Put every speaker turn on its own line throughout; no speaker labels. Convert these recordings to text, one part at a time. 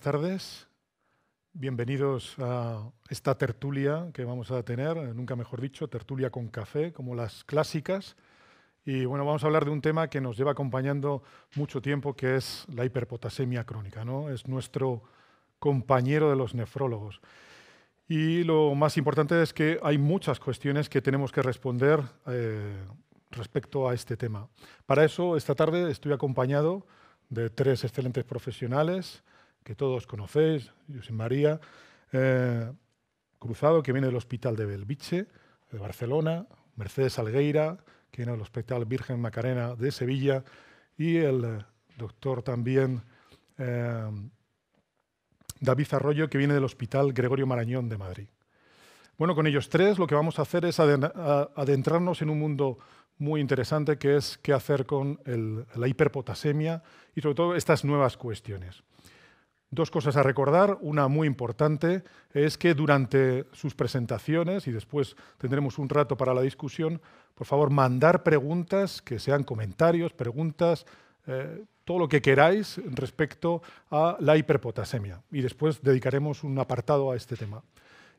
buenas tardes. Bienvenidos a esta tertulia que vamos a tener, nunca mejor dicho, tertulia con café, como las clásicas. Y bueno, vamos a hablar de un tema que nos lleva acompañando mucho tiempo, que es la hiperpotasemia crónica. ¿no? Es nuestro compañero de los nefrólogos. Y lo más importante es que hay muchas cuestiones que tenemos que responder eh, respecto a este tema. Para eso, esta tarde estoy acompañado de tres excelentes profesionales que todos conocéis, José María eh, Cruzado, que viene del Hospital de Belviche, de Barcelona, Mercedes Algueira, que viene del Hospital Virgen Macarena de Sevilla, y el eh, doctor también eh, David Arroyo, que viene del Hospital Gregorio Marañón de Madrid. Bueno, con ellos tres lo que vamos a hacer es adentrarnos en un mundo muy interesante que es qué hacer con la hiperpotasemia y sobre todo estas nuevas cuestiones. Dos cosas a recordar. Una muy importante es que durante sus presentaciones, y después tendremos un rato para la discusión, por favor, mandar preguntas, que sean comentarios, preguntas, eh, todo lo que queráis respecto a la hiperpotasemia. Y después dedicaremos un apartado a este tema.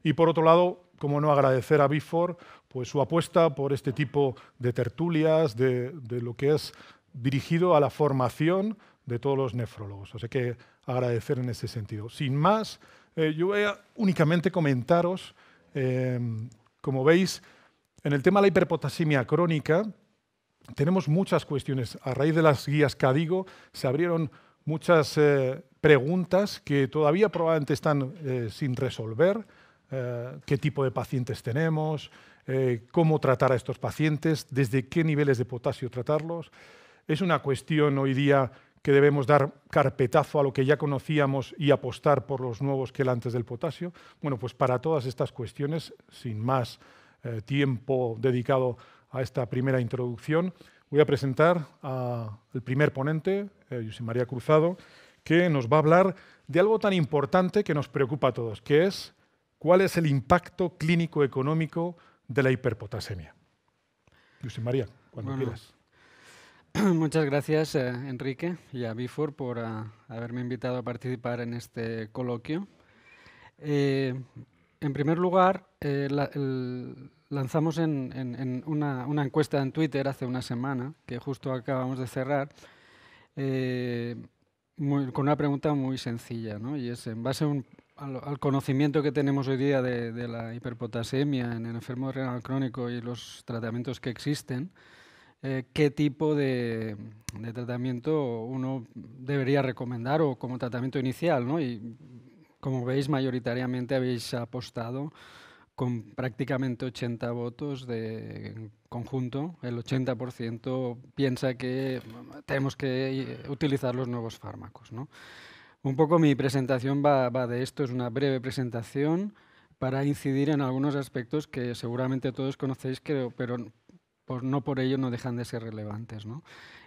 Y por otro lado, como no agradecer a Bifor pues, su apuesta por este tipo de tertulias, de, de lo que es dirigido a la formación de todos los nefrólogos. O sea que agradecer en ese sentido. Sin más, eh, yo voy a únicamente comentaros, em, como veis, en el tema de la hiperpotasemia crónica, tenemos muchas cuestiones. A raíz de las guías Cadigo se abrieron muchas eh, preguntas que todavía probablemente están eh, sin resolver. ¿Qué tipo de pacientes tenemos? ¿Cómo tratar a estos pacientes? ¿Desde qué niveles de potasio tratarlos? Es una cuestión hoy día que debemos dar carpetazo a lo que ya conocíamos y apostar por los nuevos que antes del potasio. Bueno, pues para todas estas cuestiones, sin más eh, tiempo dedicado a esta primera introducción, voy a presentar al primer ponente, eh, José María Cruzado, que nos va a hablar de algo tan importante que nos preocupa a todos, que es cuál es el impacto clínico económico de la hiperpotasemia. José María, cuando quieras.
Muchas gracias, eh, Enrique y a Bifor por ah, haberme invitado a participar en este coloquio. Eh, en primer lugar, eh, lanzamos en, una, encuesta en Twitter hace una semana, que justo acabamos de cerrar, con una pregunta muy sencilla, y es en base al, conocimiento que tenemos hoy día de, de, la hiperpotasemia en el enfermo renal crónico y los tratamientos que existen, eh, qué tipo de, tratamiento uno debería recomendar o como tratamiento inicial. ¿no? Y como veis, mayoritariamente habéis apostado con prácticamente 80 votos de en conjunto, el 80% piensa que tenemos que utilizar los nuevos fármacos. ¿no? Un poco mi presentación va, de esto, es una breve presentación para incidir en algunos aspectos que seguramente todos conocéis, creo, pero no por ello no dejan de ser relevantes.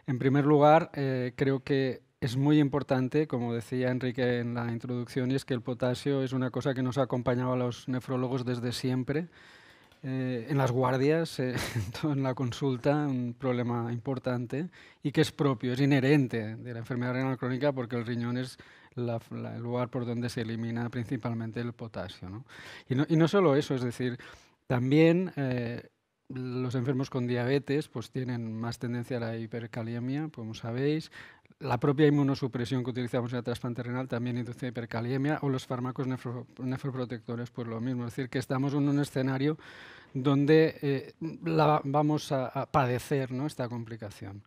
En primer lugar, eh, creo que es muy importante, como decía Enrique en la introducción, y es que el potasio es una cosa que nos ha acompañado a los nefrólogos desde siempre. Eh, en las guardias, eh, en la consulta, un problema importante y que es propio, es inherente de la enfermedad renal crónica porque el riñón es el lugar por donde se elimina principalmente el potasio. Y, no, y, solo eso, es decir, también los enfermos con diabetes pues tienen más tendencia a la hipercaliemia, pues, como sabéis. La propia inmunosupresión que utilizamos en el trasplante renal también induce hipercaliemia o los fármacos nefroprotectores, pues lo mismo. Es decir, que estamos en un escenario donde eh, vamos a, padecer esta complicación.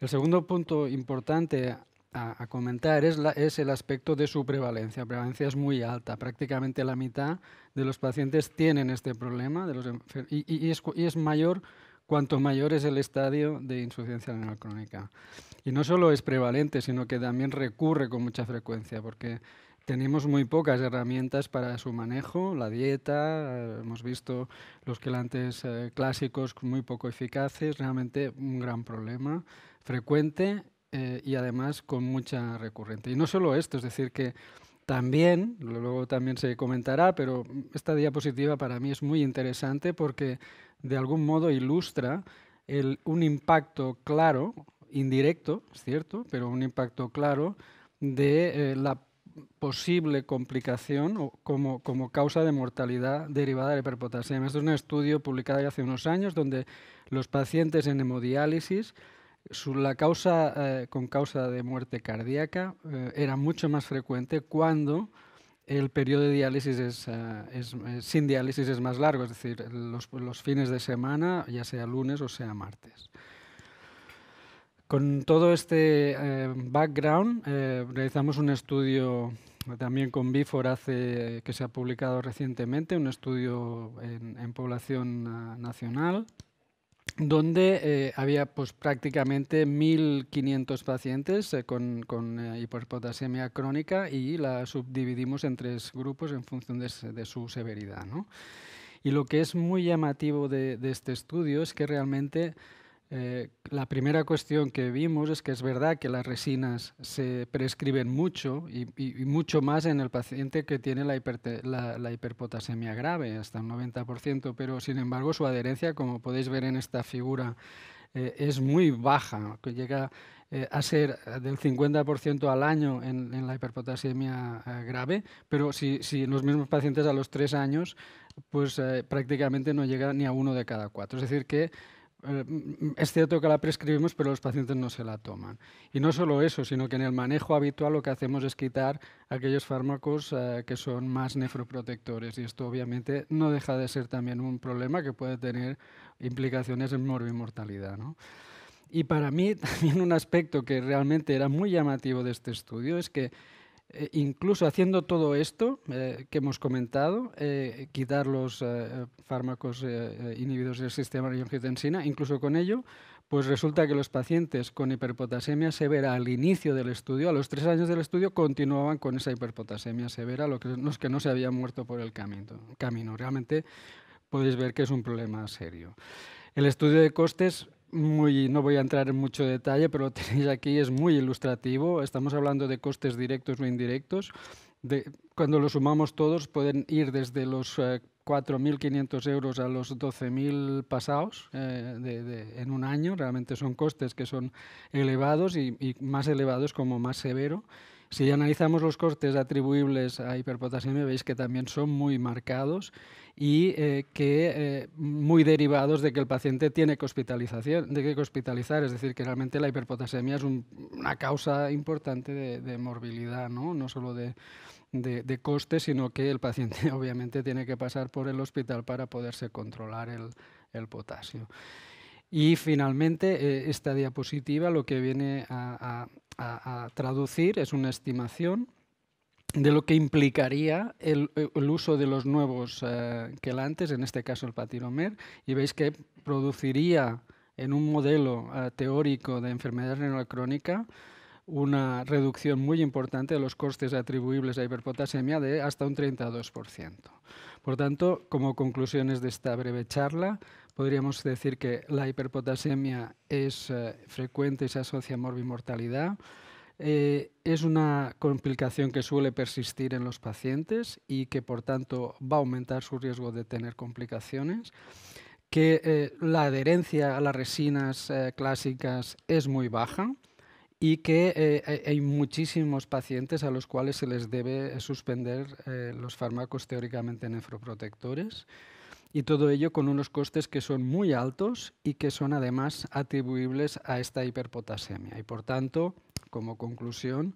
El segundo punto importante a, comentar es, es, el aspecto de su prevalencia. La prevalencia es muy alta, prácticamente la mitad de los pacientes tienen este problema de los y, y, es, y es mayor cuanto mayor es el estadio de insuficiencia renal crónica. Y no solo es prevalente, sino que también recurre con mucha frecuencia, porque tenemos muy pocas herramientas para su manejo, la dieta, hemos visto los quelantes eh, clásicos muy poco eficaces, realmente un gran problema frecuente eh, y además con mucha recurrente. Y no solo esto, es decir, que también, luego también se comentará, pero esta diapositiva para mí es muy interesante porque de algún modo ilustra un impacto claro, indirecto, es cierto, pero un impacto claro de eh, la posible complicación como, como, causa de mortalidad derivada de la hiperpotasemia. Esto es un estudio publicado hace unos años donde los pacientes en hemodiálisis la causa eh, con causa de muerte cardíaca eh, era mucho más frecuente cuando el periodo de diálisis eh, sin diálisis es más largo, es decir, los, fines de semana, ya sea lunes o sea martes. Con todo este background, realizamos un estudio también con BIFOR que se ha publicado recientemente, un estudio en, población nacional donde eh, había pues, prácticamente 1.500 pacientes eh, con, con eh, hiperpotasemia crónica y la subdividimos en tres grupos en función de, su severidad. ¿no? Y lo que es muy llamativo de este estudio es que realmente eh, la primera cuestión que vimos es que es verdad que las resinas se prescriben mucho y, mucho más en el paciente que tiene la, hiperpotasemia grave, hasta un 90%, pero sin embargo su adherencia, como podéis ver en esta figura, eh, es muy baja, que llega eh, a ser del 50% al año en, la hiperpotasemia grave, pero si, si, los mismos pacientes a los tres años, pues prácticamente no llega ni a uno de cada cuatro. Es decir, que eh, mm, es cierto que la prescribimos, pero los pacientes no se la toman. Y no solo eso, sino que en el manejo habitual lo que hacemos es quitar aquellos fármacos eh, que son más nefroprotectores. Y esto obviamente no deja de ser también un problema que puede tener implicaciones en morbimortalidad. ¿no? Y para mí también un aspecto que realmente era muy llamativo de este estudio es que eh, incluso haciendo todo esto eh, que hemos comentado, eh, quitar los fármacos inhibidos del sistema de angiotensina, incluso con ello, pues resulta que los pacientes con hiperpotasemia severa al inicio del estudio, a los tres años del estudio, continuaban con esa hiperpotasemia severa, los que no se habían muerto por el camino. Realmente podéis ver que es un problema serio. El estudio de costes no voy a entrar en mucho detalle, pero lo tenéis aquí, es muy ilustrativo. Estamos hablando de costes directos o indirectos. cuando lo sumamos todos, pueden ir desde los 4.500 eh, euros a los 12.000 pasados eh, de, en un año. Realmente son costes que son elevados y, y más elevados como más severo. Si analizamos los costes atribuibles a hiperpotasemia, veis que también son muy marcados y eh, que eh, muy derivados de que el paciente tiene que, hospitalización, de hospitalizar, es decir, que realmente la hiperpotasemia es una causa importante de, morbilidad, ¿no? no solo de, de, coste, sino que el paciente obviamente tiene que pasar por el hospital para poderse controlar el, el potasio. Y finalmente, eh, esta diapositiva lo que viene a, traducir es una estimación de lo que implicaría el, uso de los nuevos eh, quelantes, en este caso el patiromer, y veis que produciría en un modelo eh, teórico de enfermedad renal crónica una reducción muy importante de los costes atribuibles a hiperpotasemia de hasta un 32%. Por tanto, como conclusiones de esta breve charla, podríamos decir que la hiperpotasemia es eh, frecuente y se asocia a morbimortalidad. Eh, es una complicación que suele persistir en los pacientes y que, por tanto, va a aumentar su riesgo de tener complicaciones que eh, la adherencia a las resinas clásicas es muy baja y que eh, hay muchísimos pacientes a los cuales se les debe suspender eh, los fármacos teóricamente nefroprotectores y todo ello con unos costes que son muy altos y que son además atribuibles a esta hiperpotasemia. Y por tanto, como conclusión,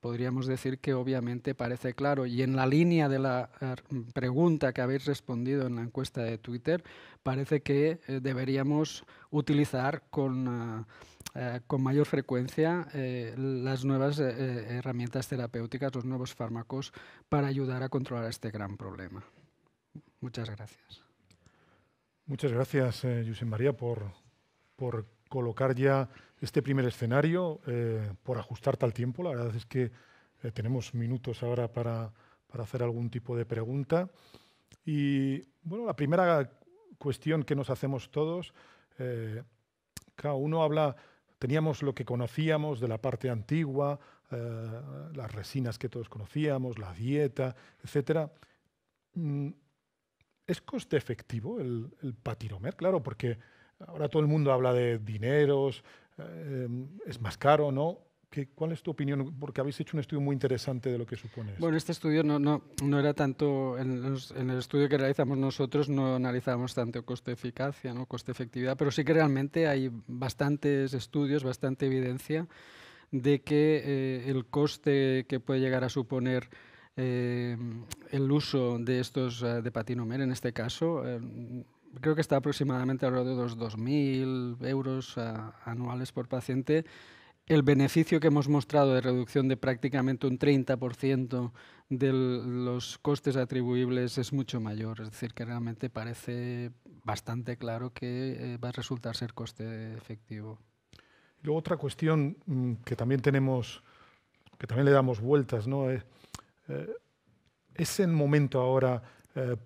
podríamos decir que obviamente parece claro, y en la línea de la eh, pregunta que habéis respondido en la encuesta de Twitter, parece que deberíamos utilizar con... Eh, con mayor frecuencia eh, las nuevas eh, herramientas terapéuticas, los nuevos fármacos para ayudar a controlar este gran problema. Muchas gracias.
Muchas gracias, José María, por, por, colocar ya este primer escenario, por ajustarte al tiempo. La verdad es que tenemos minutos ahora para, para hacer algún tipo de pregunta. Y bueno, la primera cuestión que nos hacemos todos, cada uno habla teníamos lo que conocíamos de la parte antigua, eh, las resinas que todos conocíamos, la dieta, etc. Mm, ¿Es coste efectivo el, patiromer? Claro, porque ahora todo el mundo habla de dineros, eh, es más caro, ¿no? ¿Cuál es tu opinión? Porque habéis hecho un estudio muy interesante de lo que supone.
Bueno, este estudio no, era tanto, en, el estudio que realizamos nosotros no analizamos tanto coste-eficacia, ¿no? coste-efectividad, pero sí que realmente hay bastantes estudios, bastante evidencia de que eh, el coste que puede llegar a suponer eh, el uso de estos eh, de patinomer, en este caso, creo que está aproximadamente alrededor de los 2.000 euros anuales por paciente, el beneficio que hemos mostrado de reducción de prácticamente un 30% de los costes atribuibles es mucho mayor. Es decir, que realmente parece bastante claro que eh, va a resultar ser coste efectivo.
Y otra cuestión mm, que también tenemos, que también le damos vueltas, ¿no? Eh, eh, es el momento ahora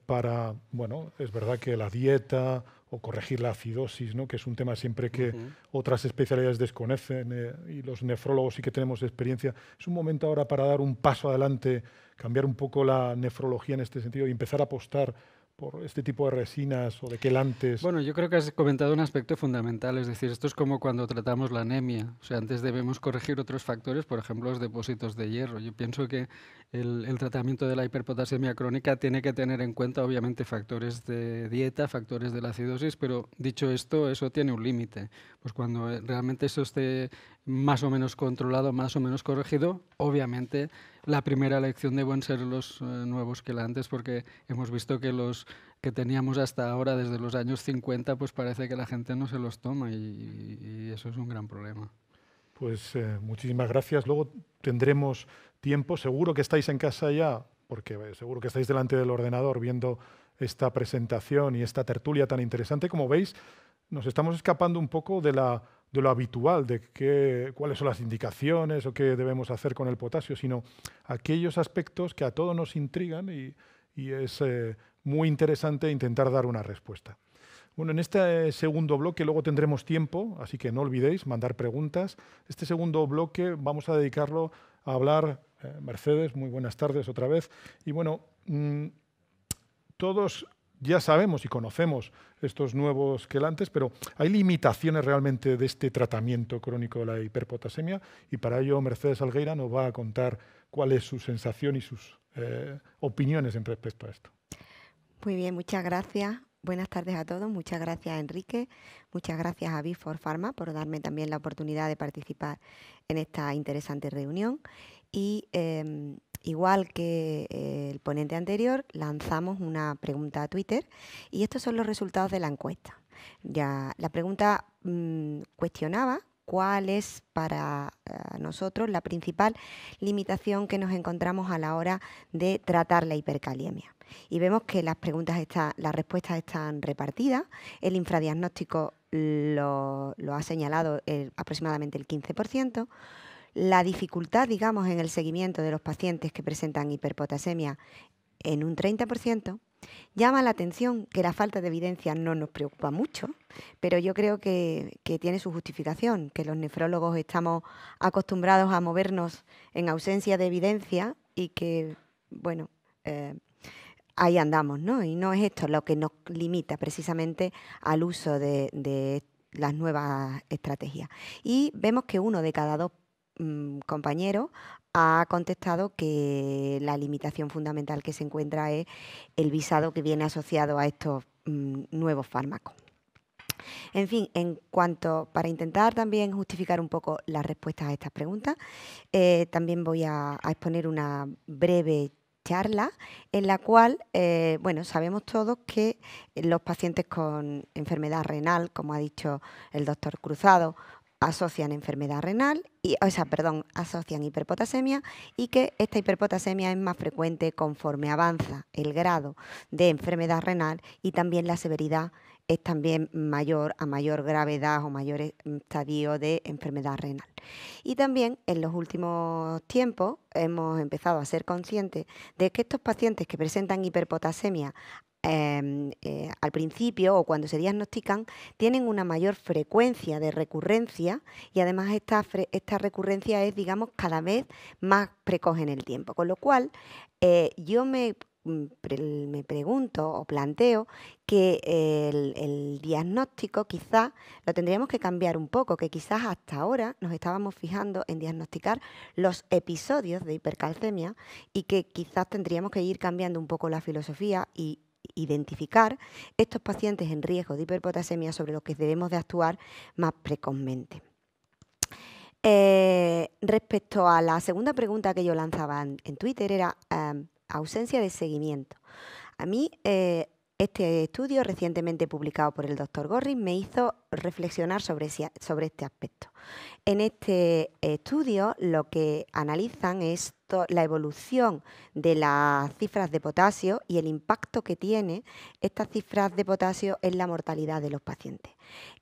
para, bueno, es verdad que la dieta, o corregir la acidosis, ¿no? que es un tema siempre que otras especialidades desconocen eh, y los nefrólogos sí que tenemos experiencia. Es un momento ahora para dar un paso adelante, cambiar un poco la nefrología en este sentido y empezar a apostar por este tipo de resinas o de
quelantes? Bueno, yo creo que has comentado un aspecto fundamental, es decir, esto es como cuando tratamos la anemia, o sea, antes debemos corregir otros factores, por ejemplo, los depósitos de hierro. Yo pienso que el, tratamiento de la hiperpotasemia crónica tiene que tener en cuenta, obviamente, factores de dieta, factores de la acidosis, pero dicho esto, eso tiene un límite. Pues cuando realmente eso esté más o menos controlado, más o menos corregido, obviamente la primera elección deben ser los eh, que nuevos antes porque hemos visto que los que teníamos hasta ahora, desde los años 50, pues parece que la gente no se los toma y, eso es un gran
problema. Pues eh, muchísimas gracias. Luego tendremos tiempo. Seguro que estáis en casa ya, porque eh, seguro que estáis delante del ordenador viendo esta presentación y esta tertulia tan interesante. Como veis, nos estamos escapando un poco de la de lo habitual, de qué, cuáles son las indicaciones o qué debemos hacer con el potasio, sino aquellos aspectos que a todos nos intrigan y, es eh, muy interesante intentar dar una respuesta. Bueno, en este eh, segundo bloque luego tendremos tiempo, así que no olvidéis mandar preguntas. Este segundo bloque vamos a dedicarlo a hablar, eh, Mercedes, muy buenas tardes otra vez. Y bueno, mm, todos ya sabemos y conocemos estos nuevos quelantes, pero hay limitaciones realmente de este tratamiento crónico de la hiperpotasemia y para ello Mercedes Algueira nos va a contar cuál es su sensación y sus eh, opiniones en respecto a esto.
Muy bien, muchas gracias. Buenas tardes a todos. Muchas gracias, Enrique. Muchas gracias a Bifor Pharma por darme también la oportunidad de participar en esta interesante reunión. Y em, igual que eh, el ponente anterior, lanzamos una pregunta a Twitter y estos son los resultados de la encuesta. Ya, la pregunta mm, cuestionaba cuál es para eh, nosotros la principal limitación que nos encontramos a la hora de tratar la hipercaliemia. Y vemos que las preguntas las respuestas están repartidas, el infradiagnóstico lo, ha señalado aproximadamente el 15%, la dificultad, digamos, en el seguimiento de los pacientes que presentan hiperpotasemia en un 30%, llama la atención que la falta de evidencia no nos preocupa mucho, pero yo creo que, tiene su justificación, que los nefrólogos estamos acostumbrados a movernos en ausencia de evidencia y que, bueno, eh, ahí andamos, ¿no? Y no es esto lo que nos limita precisamente al uso de, de las nuevas estrategias. Y vemos que uno de cada dos Mm, compañero ha contestado que la limitación fundamental que se encuentra es el visado que viene asociado a estos mm, nuevos fármacos. En fin, en cuanto para intentar también justificar un poco las respuestas a estas preguntas, eh, también voy a, exponer una breve charla en la cual, eh, bueno, sabemos todos que los pacientes con enfermedad renal, como ha dicho el doctor Cruzado, asocian enfermedad renal, y, o sea, perdón, asocian hiperpotasemia y que esta hiperpotasemia es más frecuente conforme avanza el grado de enfermedad renal y también la severidad es también mayor a mayor gravedad o mayor eh, estadio de enfermedad renal. Y también en los últimos tiempos hemos empezado a ser conscientes de que estos pacientes que presentan hiperpotasemia Em, eh, al principio o cuando se diagnostican tienen una mayor frecuencia de recurrencia y además esta, esta recurrencia es, digamos, cada vez más precoz en el tiempo. Con lo cual, eh, yo me mm, me pregunto o planteo que el, el, diagnóstico quizás lo tendríamos que cambiar un poco, que quizás hasta ahora nos estábamos fijando en diagnosticar los episodios de hipercalcemia y que quizás tendríamos que ir cambiando un poco la filosofía y identificar estos pacientes en riesgo de hiperpotasemia sobre los que debemos de actuar más precozmente. Eh, respecto a la segunda pregunta que yo lanzaba en, Twitter era em, ausencia de seguimiento. A mí eh, este estudio recientemente publicado por el doctor Gorris me hizo reflexionar sobre, sobre este aspecto. En este estudio lo que analizan es la evolución de las cifras de potasio y el impacto que tiene estas cifras de potasio en la mortalidad de los pacientes.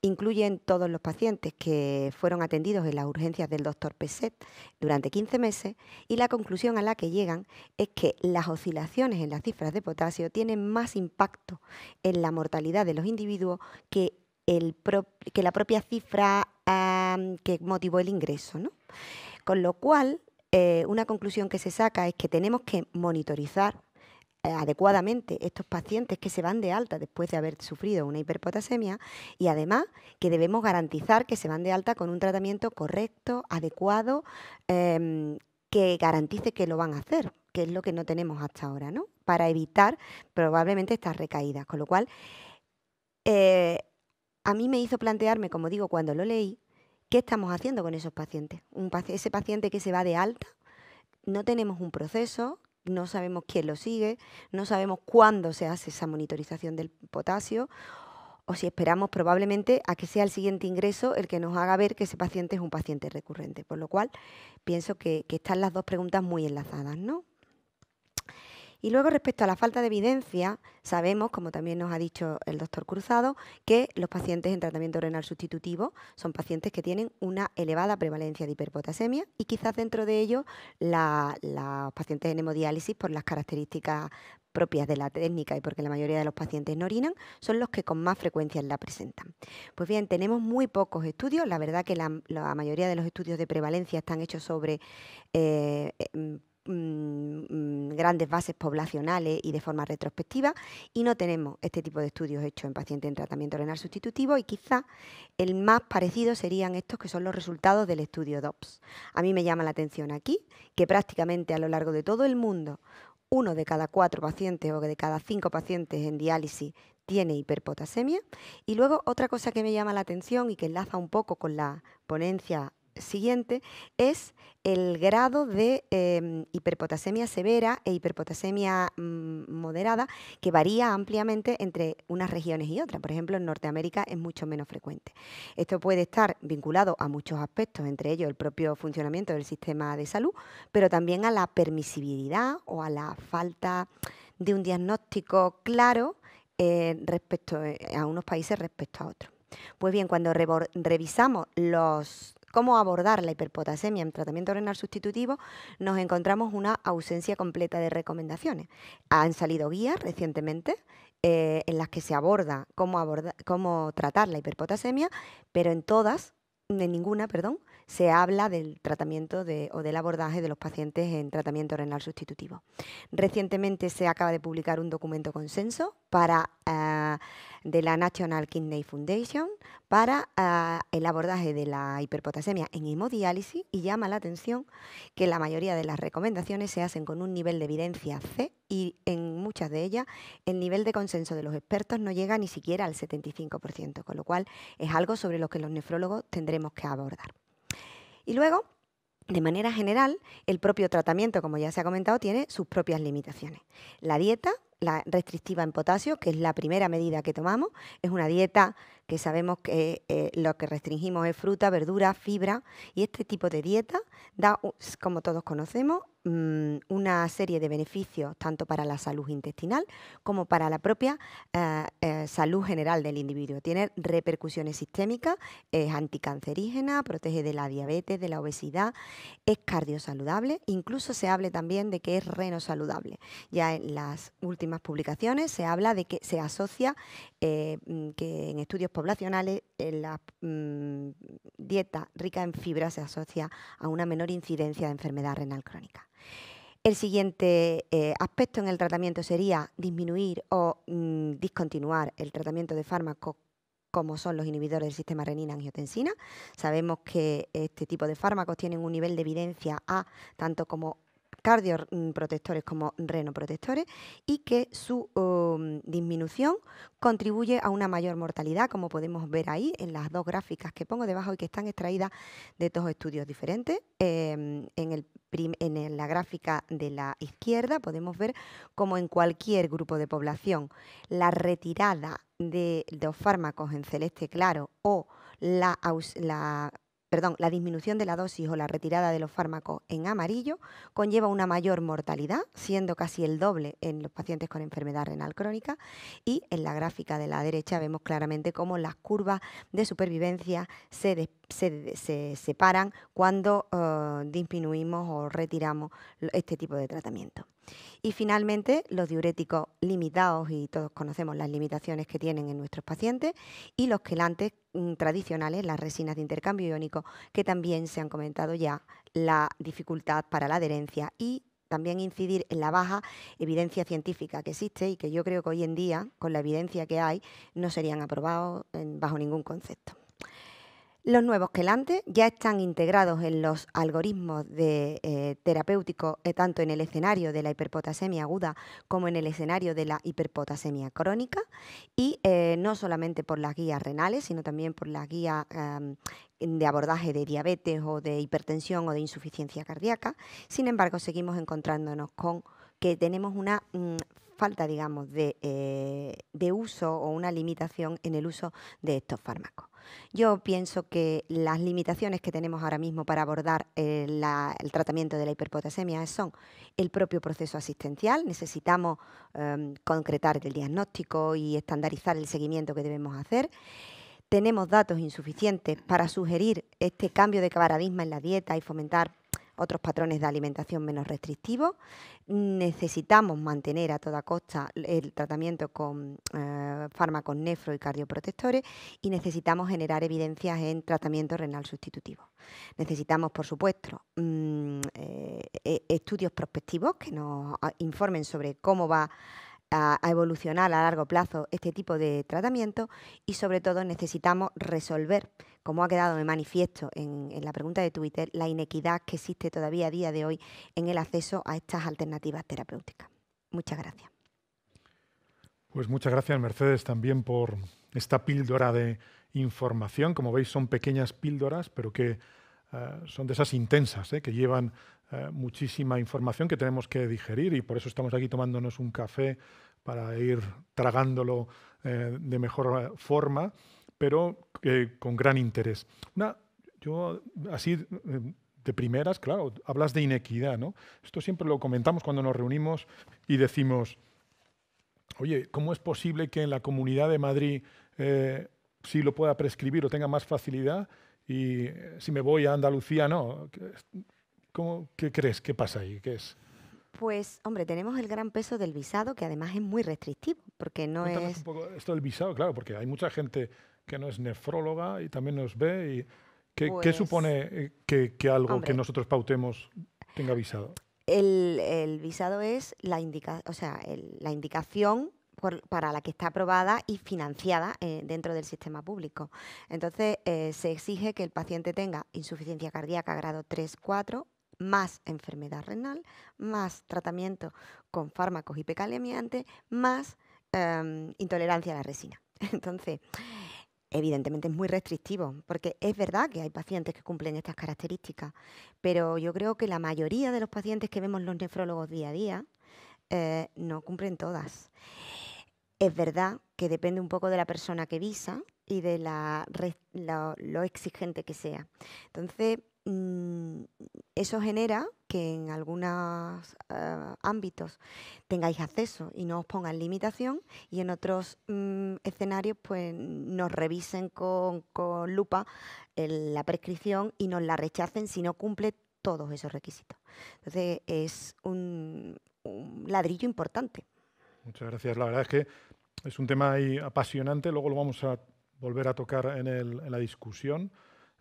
Incluyen todos los pacientes que fueron atendidos en las urgencias del doctor Peset durante 15 meses y la conclusión a la que llegan es que las oscilaciones en las cifras de potasio tienen más impacto en la mortalidad de los individuos que que la propia cifra que motivó el ingreso. Con lo cual, eh, una conclusión que se saca es que tenemos que monitorizar eh, adecuadamente estos pacientes que se van de alta después de haber sufrido una hiperpotasemia y además que debemos garantizar que se van de alta con un tratamiento correcto, adecuado, em, que garantice que lo van a hacer, que es lo que no tenemos hasta ahora, ¿no? Para evitar probablemente estas recaídas. Con lo cual, eh, a mí me hizo plantearme, como digo, cuando lo leí, ¿qué estamos haciendo con esos pacientes? ese paciente que se va de alta, no tenemos un proceso, no sabemos quién lo sigue, no sabemos cuándo se hace esa monitorización del potasio, o si esperamos probablemente a que sea el siguiente ingreso el que nos haga ver que ese paciente es un paciente recurrente. Por lo cual, pienso que, que están las dos preguntas muy enlazadas, ¿no? Y luego respecto a la falta de evidencia, sabemos, como también nos ha dicho el doctor Cruzado, que los pacientes en tratamiento renal sustitutivo son pacientes que tienen una elevada prevalencia de hiperpotasemia y quizás dentro de ellos los pacientes en hemodiálisis por las características propias de la técnica y porque la mayoría de los pacientes no orinan, son los que con más frecuencia la presentan. Pues bien, tenemos muy pocos estudios, la verdad que la, mayoría de los estudios de prevalencia están hechos sobre... Eh, em, Mm, mm, grandes bases poblacionales y de forma retrospectiva y no tenemos este tipo de estudios hechos en pacientes en tratamiento renal sustitutivo y quizá el más parecido serían estos que son los resultados del estudio DOPS. A mí me llama la atención aquí que prácticamente a lo largo de todo el mundo uno de cada cuatro pacientes o de cada cinco pacientes en diálisis tiene hiperpotasemia. Y luego otra cosa que me llama la atención y que enlaza un poco con la ponencia siguiente es el grado de em, hiperpotasemia severa e hiperpotasemia mm, moderada, que varía ampliamente entre unas regiones y otras. Por ejemplo, en Norteamérica es mucho menos frecuente. Esto puede estar vinculado a muchos aspectos, entre ellos el propio funcionamiento del sistema de salud, pero también a la permisibilidad o a la falta de un diagnóstico claro eh, respecto eh, a unos países respecto a otros. Pues bien, cuando revisamos los cómo abordar la hiperpotasemia en tratamiento renal sustitutivo, nos encontramos una ausencia completa de recomendaciones. Han salido guías recientemente eh, en las que se aborda cómo, aborda cómo tratar la hiperpotasemia, pero en todas, en ninguna, perdón, se habla del tratamiento o del abordaje de los pacientes en tratamiento renal sustitutivo. Recientemente se acaba de publicar un documento consenso para, ah, de la National Kidney Foundation para ah, el abordaje de la hiperpotasemia en hemodiálisis y llama la atención que la mayoría de las recomendaciones se hacen con un nivel de evidencia C y en muchas de ellas el nivel de consenso de los expertos no llega ni siquiera al 75%, con lo cual es algo sobre lo que los nefrólogos tendremos que abordar. Y luego, de manera general, el propio tratamiento, como ya se ha comentado, tiene sus propias limitaciones. La dieta, la restrictiva en potasio, que es la primera medida que tomamos, es una dieta que sabemos que eh, lo que restringimos es fruta, verdura, fibra, y este tipo de dieta da, como todos conocemos, mm, una serie de beneficios tanto para la salud intestinal como para la propia eh, eh, salud general del individuo. Tiene repercusiones sistémicas, es anticancerígena, protege de la diabetes, de la obesidad, es cardiosaludable, incluso se hable también de que es renosaludable. Ya en las últimas publicaciones se habla de que se asocia eh, mm, que en estudios poblacionales la mm, dieta rica en fibra se asocia a una menor incidencia de enfermedad renal crónica. El siguiente eh, aspecto en el tratamiento sería disminuir o mm, discontinuar el tratamiento de fármacos como son los inhibidores del sistema renina-angiotensina. Sabemos que este tipo de fármacos tienen un nivel de evidencia A, tanto como cardioprotectores mm, como renoprotectores y que su um, disminución contribuye a una mayor mortalidad, como podemos ver ahí en las dos gráficas que pongo debajo y que están extraídas de dos estudios diferentes. Em, en, el en la gráfica de la izquierda podemos ver como en cualquier grupo de población la retirada de los fármacos en celeste claro o la perdón, la disminución de la dosis o la retirada de los fármacos en amarillo conlleva una mayor mortalidad, siendo casi el doble en los pacientes con enfermedad renal crónica. Y en la gráfica de la derecha vemos claramente cómo las curvas de supervivencia se desplazan se, separan cuando ah, disminuimos o retiramos este tipo de tratamiento. Y finalmente, los diuréticos limitados, y todos conocemos las limitaciones que tienen en nuestros pacientes, y los quelantes mm, tradicionales, las resinas de intercambio iónico, que también se han comentado ya la dificultad para la adherencia y también incidir en la baja evidencia científica que existe y que yo creo que hoy en día, con la evidencia que hay, no serían aprobados bajo ningún concepto. Los nuevos quelantes ya están integrados en los algoritmos eh, terapéuticos eh, tanto en el escenario de la hiperpotasemia aguda como en el escenario de la hiperpotasemia crónica y eh, no solamente por las guías renales, sino también por las guías de abordaje de diabetes o de hipertensión o de insuficiencia cardíaca. Sin embargo, seguimos encontrándonos con que tenemos una mm, falta, digamos, de uso o una limitación en el uso de estos fármacos. Yo pienso que las limitaciones que tenemos ahora mismo para abordar eh, el, tratamiento de la hiperpotasemia son el propio proceso asistencial. Necesitamos em, concretar el diagnóstico y estandarizar el seguimiento que debemos hacer tenemos datos insuficientes para sugerir este cambio de paradigma en la dieta y fomentar otros patrones de alimentación menos restrictivos. Necesitamos mantener a toda costa el tratamiento con eh, fármacos nefro y cardioprotectores y necesitamos generar evidencias en tratamiento renal sustitutivo. Necesitamos, por supuesto, mm, eh, e, estudios prospectivos que nos ah, informen sobre cómo va a, evolucionar a largo plazo este tipo de tratamiento y sobre todo necesitamos resolver como ha quedado de manifiesto en, en, la pregunta de Twitter, la inequidad que existe todavía a día de hoy en el acceso a estas alternativas terapéuticas. Muchas gracias.
Pues muchas gracias, Mercedes, también por esta píldora de información. Como veis, son pequeñas píldoras, pero que eh, son de esas intensas, eh, que llevan eh, muchísima información que tenemos que digerir y por eso estamos aquí tomándonos un café para ir tragándolo de mejor forma, pero con gran interés. Una, yo así de primeras, claro, hablas de inequidad, ¿no? Esto siempre lo comentamos cuando nos reunimos y decimos, oye, ¿cómo es posible que en la Comunidad de Madrid sí lo pueda prescribir o tenga más facilidad y eh, si me voy a Andalucía, no. ¿Cómo, ¿Qué crees? ¿Qué pasa ahí? ¿Qué es?
Pues, hombre, tenemos el gran peso del visado, que además es muy restrictivo, porque no es...
esto del visado, claro, porque hay mucha gente que no es nefróloga y también nos ve. Y
¿Qué, pues supone
eh, que, algo que nosotros pautemos tenga visado?
El, visado es la, indica, o sea, la indicación para la que está aprobada y financiada eh, dentro del sistema público. Entonces, eh, se exige que el paciente tenga insuficiencia cardíaca grado 3-4 más enfermedad renal, más tratamiento con fármacos hipercalemiantes, más em, intolerancia a la resina. Entonces, evidentemente es muy restrictivo, porque es verdad que hay pacientes que cumplen estas características, pero yo creo que la mayoría de los pacientes que vemos los nefrólogos día a día eh, no cumplen todas. Es verdad que depende un poco de la persona que visa y de la, lo exigente que sea. Entonces, mm, eso genera que en algunos eh, ámbitos tengáis acceso y no os pongan limitación y en otros mm, escenarios pues nos revisen con, lupa eh, la prescripción y nos la rechacen si no cumple todos esos requisitos. Entonces, es un ladrillo importante
Muchas gracias. La verdad es que es un tema apasionante, luego lo vamos a volver a tocar en, la discusión,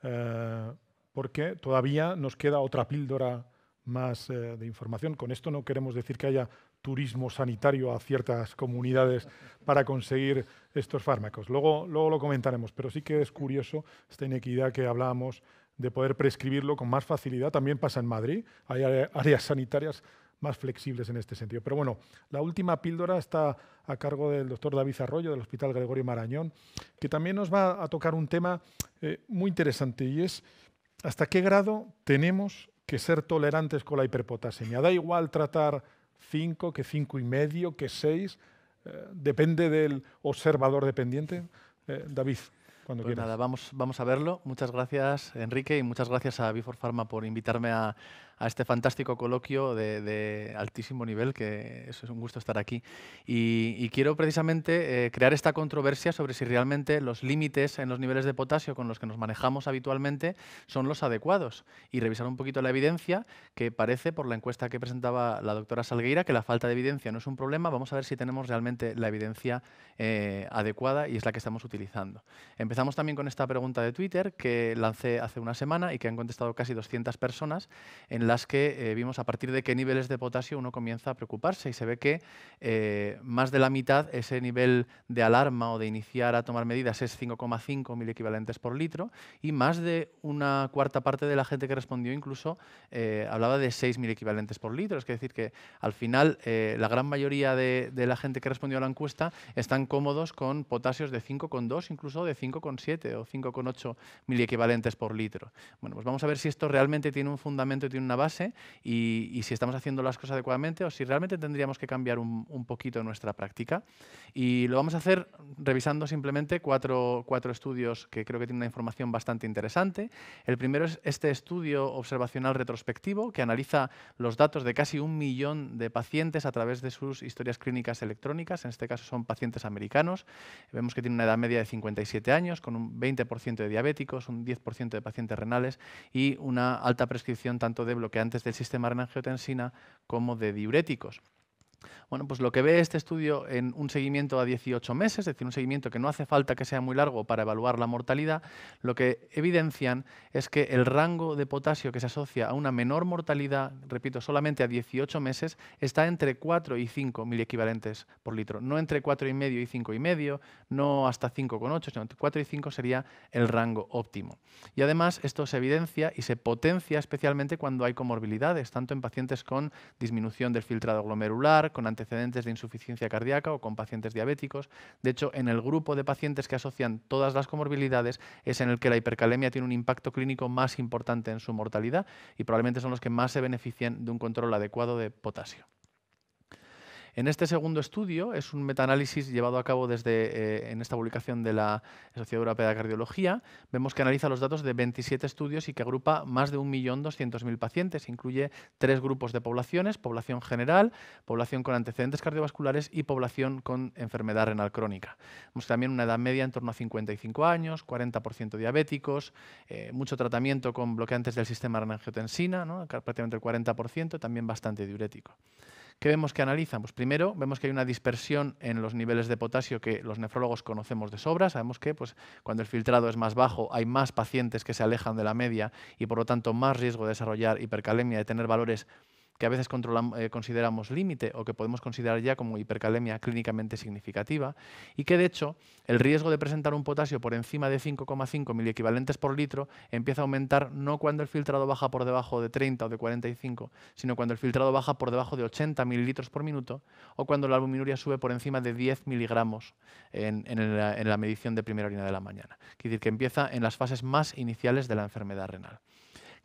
eh, porque todavía nos queda otra píldora más eh, de información. Con esto no queremos decir que haya turismo sanitario a ciertas comunidades para conseguir estos fármacos. Luego, luego lo comentaremos, pero sí que es curioso esta inequidad que hablábamos de poder prescribirlo con más facilidad. También pasa en Madrid, hay áreas sanitarias más flexibles en este sentido. Pero bueno, la última píldora está a cargo del doctor David Arroyo del Hospital Gregorio Marañón, que también nos va a tocar un tema eh, muy interesante y es hasta qué grado tenemos que ser tolerantes con la hiperpotasemia. Da igual tratar 5 que cinco y medio, que 6, eh, depende del observador dependiente.
Eh, David. Cuando pues quieras. nada, vamos, vamos a verlo. Muchas gracias, Enrique, y muchas gracias a Bifor Pharma por invitarme a, a este fantástico coloquio de, altísimo nivel, que es un gusto estar aquí. Y, quiero precisamente eh, crear esta controversia sobre si realmente los límites en los niveles de potasio con los que nos manejamos habitualmente son los adecuados y revisar un poquito la evidencia que parece, por la encuesta que presentaba la doctora Salgueira, que la falta de evidencia no es un problema. Vamos a ver si tenemos realmente la evidencia eh, adecuada y es la que estamos utilizando. Empezamos también con esta pregunta de Twitter que lancé hace una semana y que han contestado casi 200 personas. En las que eh, vimos a partir de qué niveles de potasio uno comienza a preocuparse y se ve que eh, más de la mitad ese nivel de alarma o de iniciar a tomar medidas es 5,5 mil equivalentes por litro y más de una cuarta parte de la gente que respondió incluso eh, hablaba de 6 mil equivalentes por litro. Es decir, que al final la gran mayoría de, la gente que respondió a la encuesta están cómodos con potasios de 5,2, incluso de 5,7 o 5,8 mil equivalentes por litro. Bueno, pues vamos a ver si esto realmente tiene un fundamento, tiene una base y, si estamos haciendo las cosas adecuadamente o si realmente tendríamos que cambiar un, poquito nuestra práctica. Y lo vamos a hacer revisando simplemente cuatro, cuatro estudios que creo que tienen una información bastante interesante. El primero es este estudio observacional retrospectivo que analiza los datos de casi un millón de pacientes a través de sus historias clínicas electrónicas. En este caso son pacientes americanos. Vemos que tiene una edad media de 57 años, con un 20% de diabéticos, un 10% de pacientes renales y una alta prescripción tanto de lo que antes del sistema renal-angiotensina como de diuréticos. Bueno, pues lo que ve este estudio en un seguimiento a 18 meses, es decir, un seguimiento que no hace falta que sea muy largo para evaluar la mortalidad, lo que evidencian es que el rango de potasio que se asocia a una menor mortalidad, repito, solamente a 18 meses, está entre 4 y 5 miliequivalentes por litro. No entre 4,5 y 5,5, no hasta 5,8, sino entre 4 y 5 sería el rango óptimo. Y además esto se evidencia y se potencia especialmente cuando hay comorbilidades, tanto en pacientes con disminución del filtrado glomerular, con antecedentes de insuficiencia cardíaca o con pacientes diabéticos. De hecho, en el grupo de pacientes que asocian todas las comorbilidades es en el que la hipercalemia tiene un impacto clínico más importante en su mortalidad y probablemente son los que más se benefician de un control adecuado de potasio. En este segundo estudio es un metaanálisis llevado a cabo desde eh, en esta publicación de la Sociedad Europea de Cardiología. Vemos que analiza los datos de 27 estudios y que agrupa más de 1.200.000 pacientes. Incluye tres grupos de poblaciones, población general, población con antecedentes cardiovasculares y población con enfermedad renal crónica. Vemos también una edad media en torno a 55 años, 40% diabéticos, eh, mucho tratamiento con bloqueantes del sistema renangiotensina, ¿no? prácticamente el 40%, también bastante diurético. ¿Qué vemos que analizan? Pues primero vemos que hay una dispersión en los niveles de potasio que los nefrólogos conocemos de sobra. Sabemos que pues, cuando el filtrado es más bajo hay más pacientes que se alejan de la media y por lo tanto más riesgo de desarrollar hipercalemia, de tener valores que a veces eh, consideramos límite o que podemos considerar ya como hipercalemia clínicamente significativa, y que de hecho el riesgo de presentar un potasio por encima de 5,5 miliequivalentes por litro empieza a aumentar no cuando el filtrado baja por debajo de 30 o de 45, sino cuando el filtrado baja por debajo de 80 mililitros por minuto o cuando la albuminuria sube por encima de 10 miligramos en, la, medición de primera orina de la mañana. es decir que empieza en las fases más iniciales de la enfermedad renal.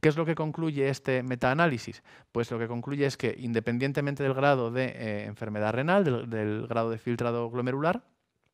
¿Qué es lo que concluye este metaanálisis? Pues lo que concluye es que independientemente del grado de eh, enfermedad renal, del grado de filtrado glomerular,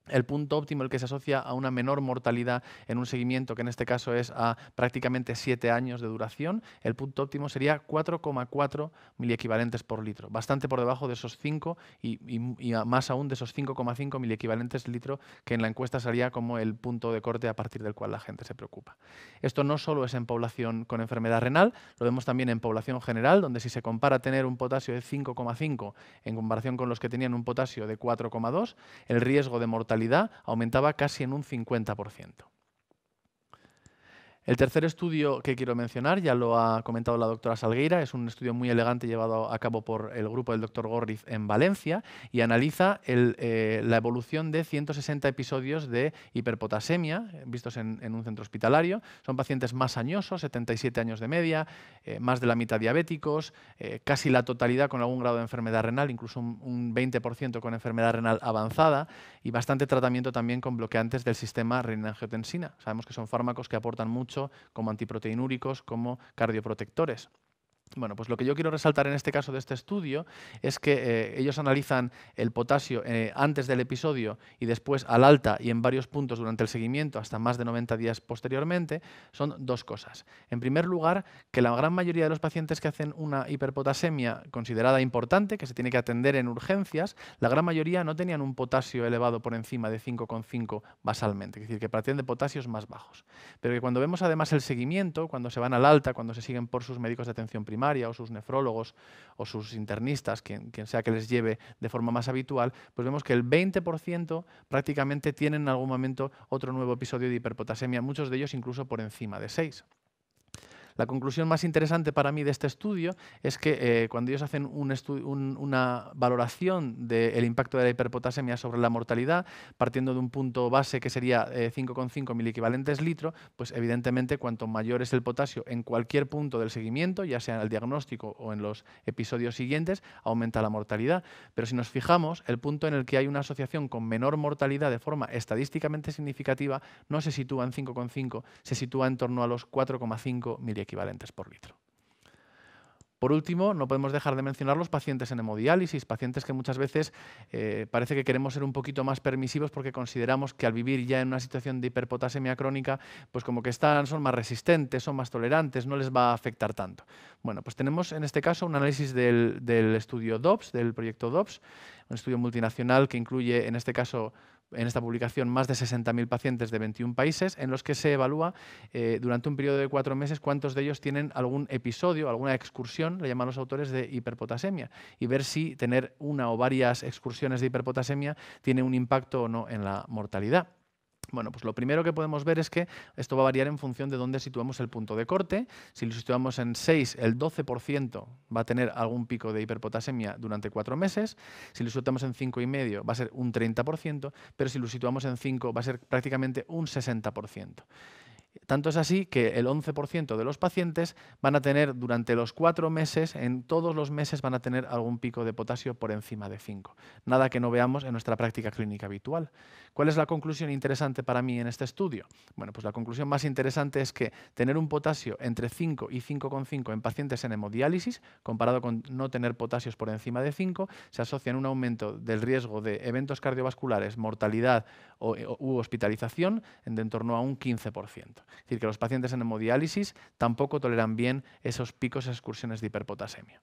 el punto óptimo, el que se asocia a una menor mortalidad en un seguimiento, que en este caso es a prácticamente 7 años de duración, el punto óptimo sería 4,4 miliequivalentes por litro, bastante por debajo de esos 5 y, más aún de esos 5,5 miliequivalentes litro, que en la encuesta sería como el punto de corte a partir del cual la gente se preocupa. Esto no solo es en población con enfermedad renal, lo vemos también en población general, donde si se compara tener un potasio de 5,5 en comparación con los que tenían un potasio de 4,2, el riesgo de mortalidad aumentaba casi en un 50%. El tercer estudio que quiero mencionar, ya lo ha comentado la doctora Salgueira, es un estudio muy elegante llevado a cabo por el grupo del doctor Gorriz en Valencia y analiza eh, la evolución de 160 episodios de hiperpotasemia eh, vistos en, un centro hospitalario. Son pacientes más añosos, 77 años de media, eh, más de la mitad diabéticos, casi la totalidad con algún grado de enfermedad renal, incluso un, 20% con enfermedad renal avanzada y bastante tratamiento también con bloqueantes del sistema renina-angiotensina. Sabemos que son fármacos que aportan mucho como antiproteinúricos, como cardioprotectores. Bueno, pues lo que yo quiero resaltar en este caso de este estudio es que eh, ellos analizan el potasio eh, antes del episodio y después al alta y en varios puntos durante el seguimiento hasta más de 90 días posteriormente, son dos cosas. En primer lugar, que la gran mayoría de los pacientes que hacen una hiperpotasemia considerada importante, que se tiene que atender en urgencias, la gran mayoría no tenían un potasio elevado por encima de 5,5 basalmente, es decir, que partían de potasios más bajos. Pero que cuando vemos además el seguimiento, cuando se van al alta, cuando se siguen por sus médicos de atención primaria, o sus nefrólogos o sus internistas, quien, quien sea que les lleve de forma más habitual, pues vemos que el 20% prácticamente tienen en algún momento otro nuevo episodio de hiperpotasemia, muchos de ellos incluso por encima de 6. La conclusión más interesante para mí de este estudio es que eh, cuando ellos hacen una valoración del impacto de la hiperpotasemia sobre la mortalidad, partiendo de un punto base que sería 5,5 eh, mil equivalentes litro, pues evidentemente cuanto mayor es el potasio en cualquier punto del seguimiento, ya sea en el diagnóstico o en los episodios siguientes, aumenta la mortalidad. Pero si nos fijamos, el punto en el que hay una asociación con menor mortalidad de forma estadísticamente significativa no se sitúa en 5,5, se sitúa en torno a los 4,5 mil equivalentes por litro. Por último, no podemos dejar de mencionar los pacientes en hemodiálisis, pacientes que muchas veces eh, parece que queremos ser un poquito más permisivos porque consideramos que al vivir ya en una situación de hiperpotasemia crónica, pues como que están, son más resistentes, son más tolerantes, no les va a afectar tanto. Bueno, pues tenemos en este caso un análisis del, del estudio DOPS, del proyecto DOPS, un estudio multinacional que incluye en este caso en esta publicación más de 60.000 pacientes de 21 países en los que se evalúa eh, durante un periodo de cuatro meses cuántos de ellos tienen algún episodio, alguna excursión, le llaman los autores, de hiperpotasemia y ver si tener una o varias excursiones de hiperpotasemia tiene un impacto o no en la mortalidad. Bueno, pues lo primero que podemos ver es que esto va a variar en función de dónde situamos el punto de corte. Si lo situamos en 6, el 12% va a tener algún pico de hiperpotasemia durante cuatro meses. Si lo situamos en 5,5 va a ser un 30%, pero si lo situamos en 5 va a ser prácticamente un 60%. Tanto es así que el 11% de los pacientes van a tener durante los cuatro meses, en todos los meses van a tener algún pico de potasio por encima de 5. Nada que no veamos en nuestra práctica clínica habitual. ¿Cuál es la conclusión interesante para mí en este estudio? Bueno, pues la conclusión más interesante es que tener un potasio entre 5 y 5,5 en pacientes en hemodiálisis, comparado con no tener potasios por encima de 5, se asocia en un aumento del riesgo de eventos cardiovasculares, mortalidad u hospitalización de en torno a un 15%. Es decir, que los pacientes en hemodiálisis tampoco toleran bien esos picos, y excursiones de hiperpotasemia.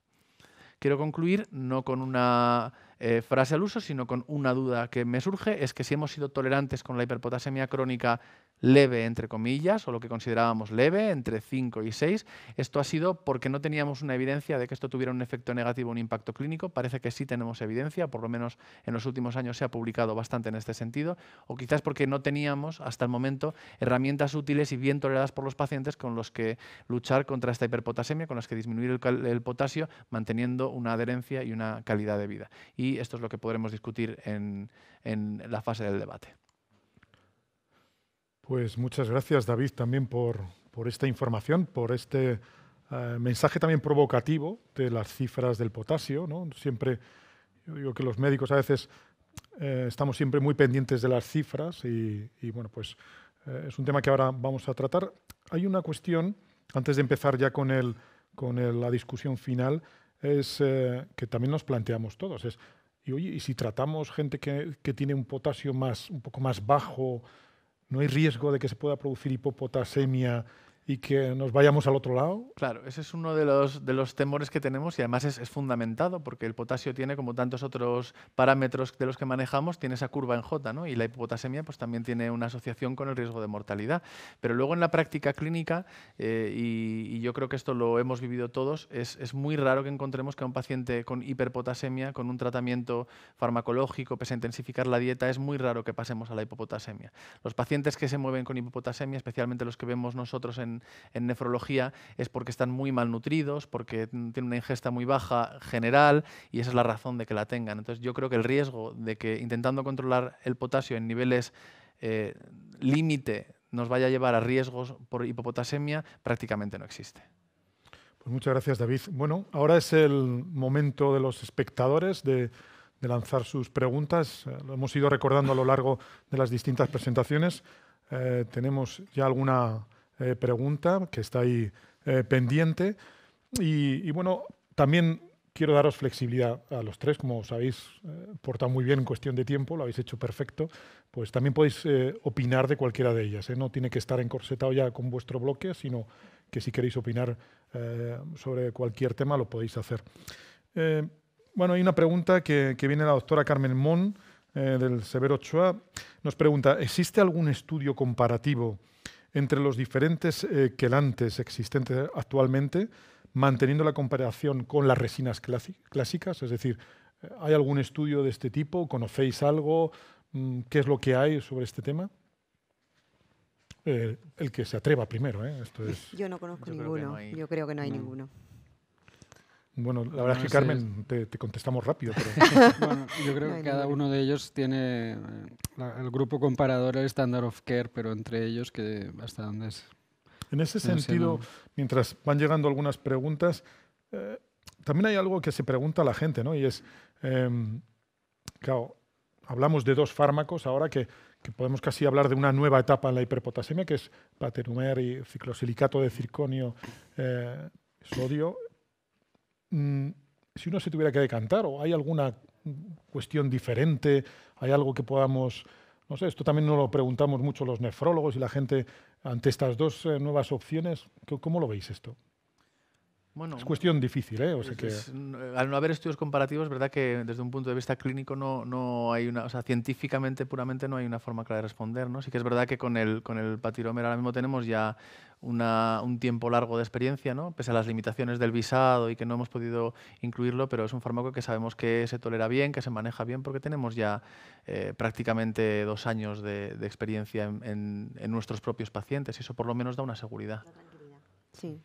Quiero concluir no con una eh, frase al uso, sino con una duda que me surge, es que si hemos sido tolerantes con la hiperpotasemia crónica leve, entre comillas, o lo que considerábamos leve, entre 5 y 6. Esto ha sido porque no teníamos una evidencia de que esto tuviera un efecto negativo, un impacto clínico. Parece que sí tenemos evidencia, por lo menos en los últimos años se ha publicado bastante en este sentido, o quizás porque no teníamos hasta el momento herramientas útiles y bien toleradas por los pacientes con los que luchar contra esta hiperpotasemia, con las que disminuir el, potasio, manteniendo una adherencia y una calidad de vida. Y esto es lo que podremos discutir en la fase del debate.
Pues muchas gracias, David, también por, esta información, por este eh, mensaje también provocativo de las cifras del potasio. ¿no? Siempre, yo digo que los médicos a veces eh, estamos siempre muy pendientes de las cifras y, bueno, pues eh, es un tema que ahora vamos a tratar. Hay una cuestión, antes de empezar ya con, el, con la discusión final, es que también nos planteamos todos. Es, y oye, ¿y si tratamos gente que, que tiene un potasio más, un poco más bajo? no hay riesgo de que se pueda producir hipopotasemia y que nos vayamos al otro lado.
Claro, ese es uno de los, de los temores que tenemos y además es, es, fundamentado porque el potasio tiene, como tantos otros parámetros de los que manejamos, tiene esa curva en J ¿no? y la hipopotasemia pues, también tiene una asociación con el riesgo de mortalidad. Pero luego en la práctica clínica, eh, y, yo creo que esto lo hemos vivido todos, es, es muy raro que encontremos que a un paciente con hiperpotasemia, con un tratamiento farmacológico, pese a intensificar la dieta, es muy raro que pasemos a la hipopotasemia. Los pacientes que se mueven con hipopotasemia, especialmente los que vemos nosotros en en, nefrología es porque están muy malnutridos, porque tienen una ingesta muy baja general y esa es la razón de que la tengan. Entonces yo creo que el riesgo de que intentando controlar el potasio en niveles eh, límite nos vaya a llevar a riesgos por hipopotasemia prácticamente no existe.
Pues muchas gracias, David. Bueno, ahora es el momento de los espectadores de, lanzar sus preguntas. Eh, lo hemos ido recordando a lo largo de las distintas presentaciones. Eh, tenemos ya alguna eh, pregunta que está ahí eh, pendiente. Y, bueno, también quiero daros flexibilidad a los tres, como os habéis eh, portado muy bien en cuestión de tiempo, lo habéis hecho perfecto, pues también podéis opinar de cualquiera de ellas. No tiene que estar encorsetado ya con vuestro bloque, sino que si queréis opinar sobre cualquier tema lo podéis hacer. Bueno, hay una pregunta que, viene la doctora Carmen Mon, del Severo Ochoa. Nos pregunta, ¿existe algún estudio comparativo entre los diferentes eh, quelantes existentes actualmente, manteniendo la comparación con las resinas clásicas, es decir, eh, ¿hay algún estudio de este tipo? ¿Conocéis algo? Mm, ¿Qué es lo que hay sobre este tema? Eh, el que se atreva primero. Esto es...
Yo no conozco ninguno. Yo creo que no hay mm. ninguno.
Bueno, la verdad es que Carmen, Te, contestamos rápido. Pero...
yo creo que cada uno de ellos tiene eh, el grupo comparador, el Standard of Care, pero entre ellos que hasta dónde es. En ese sentido,
mientras van llegando algunas preguntas, eh, también hay algo que se pregunta a la gente, ¿no? Y es, em, claro, hablamos de dos fármacos ahora que, podemos casi hablar de una nueva etapa en la hiperpotasemia, que es patenumer y ciclosilicato de circonio, eh, sodio Mm, si uno se tuviera que decantar, o hay alguna cuestión diferente, hay algo que podamos, no sé, esto también nos lo preguntamos mucho los nefrólogos y la gente ante estas dos eh, nuevas opciones, ¿cómo lo veis esto?
Bueno, es cuestión
difícil, ¿eh? O sea que...
Mm, al no haber estudios comparativos, es verdad que desde un punto de vista clínico no, hay una, o sea, científicamente puramente no hay una forma clara de responder, ¿no? Sí que es verdad que con el, con el patirómero ahora mismo tenemos ya un tiempo largo de experiencia, ¿no? Pese a las limitaciones del visado y que no hemos podido incluirlo, pero es un fármaco que sabemos que se tolera bien, que se maneja bien, porque tenemos ya eh, prácticamente dos años de, experiencia en, en, en, nuestros propios pacientes y eso por lo menos da una seguridad. Sí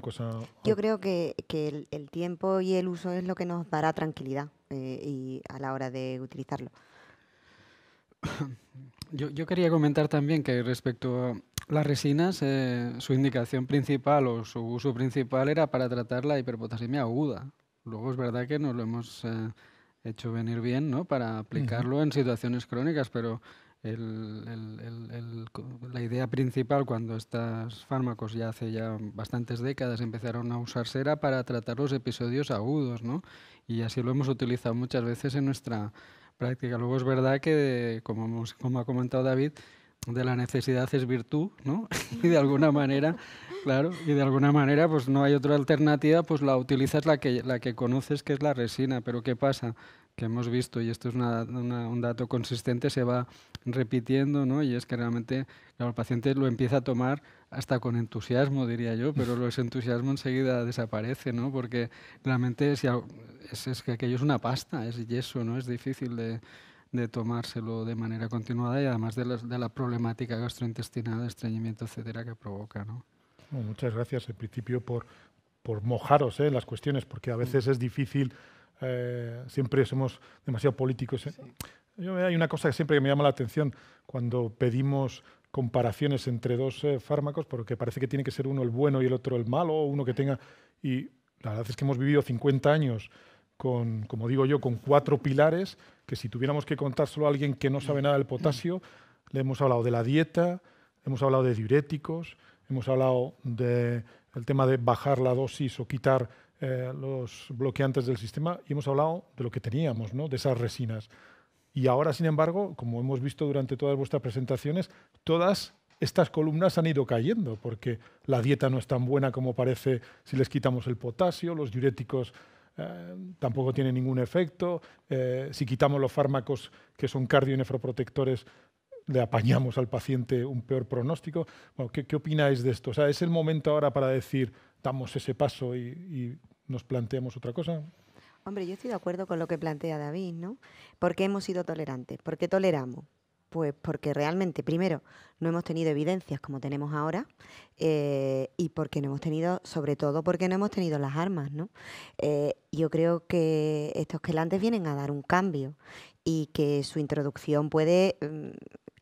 cosa?
Yo creo que, que el, tiempo y el uso es lo que nos dará tranquilidad eh, y a la hora de utilizarlo.
Yo, yo, quería comentar también que respecto a las resinas, eh, su indicación principal o su uso principal era para tratar la hiperpotasemia aguda. Luego es verdad que nos lo hemos eh, hecho venir bien ¿no? para aplicarlo en situaciones crónicas, pero el, la idea principal cuando estos fármacos ya hace ya bastantes décadas empezaron a usarse era para tratar los episodios agudos, ¿no? Y así lo hemos utilizado muchas veces en nuestra práctica. Luego es verdad que, como, como ha comentado David, de la necesidad es virtud, ¿no? y de alguna manera, claro, y de alguna manera pues no hay otra alternativa, pues la utilizas la que, la que conoces que es la resina, pero ¿qué pasa? que hemos visto, y esto es un dato consistente, se va repitiendo, ¿no? Y es que realmente claro, el paciente lo empieza a tomar hasta con entusiasmo, diría yo, pero ese entusiasmo enseguida desaparece, ¿no? Porque realmente es, es, que aquello es una pasta, es yeso, ¿no? Es difícil de, tomárselo de manera continuada y además de la, problemática gastrointestinal, estreñimiento, etcétera, que provoca, ¿no?
muchas gracias en principio por, por mojaros ¿eh? en las cuestiones, porque a veces es difícil eh, siempre somos demasiado políticos. ¿eh? hay una cosa que siempre me llama la atención cuando pedimos comparaciones entre dos eh, fármacos, porque parece que tiene que ser uno el bueno y el otro el malo, uno que tenga... Y la verdad es que hemos vivido 50 años con, como digo yo, con cuatro pilares, que si tuviéramos que contárselo a alguien que no sabe nada del potasio, le hemos hablado de la dieta, hemos hablado de diuréticos, hemos hablado del tema de bajar la dosis o quitar eh, los bloqueantes del sistema y hemos hablado de lo que teníamos, ¿no? de esas resinas. Y ahora, sin embargo, como hemos visto durante todas vuestras presentaciones, todas estas columnas han ido cayendo, porque la dieta no es tan buena como parece si les quitamos el potasio, los diuréticos eh, tampoco tienen ningún efecto, eh, si quitamos los fármacos que son cardio nefroprotectores, le apañamos al paciente un peor pronóstico. ¿qué, ¿Qué opináis de esto? O sea, ¿Es el momento ahora para decir, damos ese paso y, nos planteamos otra cosa?
Hombre, yo estoy de acuerdo con lo que plantea David, ¿no? ¿Por qué hemos sido tolerantes? ¿Por qué toleramos? Pues porque realmente, primero, no hemos tenido evidencias como tenemos ahora eh, y porque no hemos tenido, sobre todo porque no hemos tenido las armas, ¿no? Eh, yo creo que estos quelantes vienen a dar un cambio y que su introducción puede mm,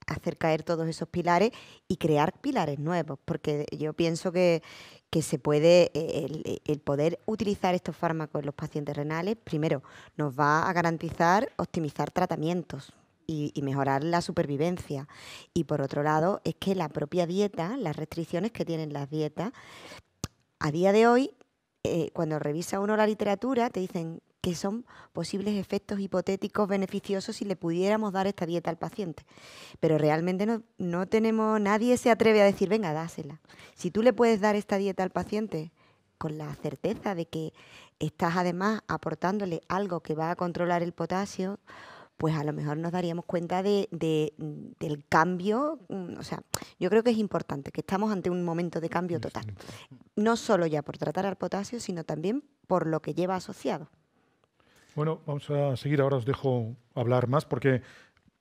hacer caer todos esos pilares y crear pilares nuevos, porque yo pienso que, que se puede, eh, eh, el, poder utilizar estos fármacos en los pacientes renales, primero, nos va a garantizar optimizar tratamientos y, mejorar la supervivencia. Y por otro lado, es que la propia dieta, las restricciones que tienen las dietas, a día de hoy, eh, cuando revisa uno la literatura, te dicen que son posibles efectos hipotéticos beneficiosos si le pudiéramos dar esta dieta al paciente. Pero realmente no, tenemos, nadie se atreve a decir, venga, dásela. Si tú le puedes dar esta dieta al paciente con la certeza de que estás además aportándole algo que va a controlar el potasio, pues a lo mejor nos daríamos cuenta de, del cambio. Mm, o sea, yo creo que es importante que estamos ante un momento de cambio total. No solo ya por tratar al potasio, sino también por lo que lleva asociado.
Bueno, vamos a seguir. Ahora os dejo hablar más porque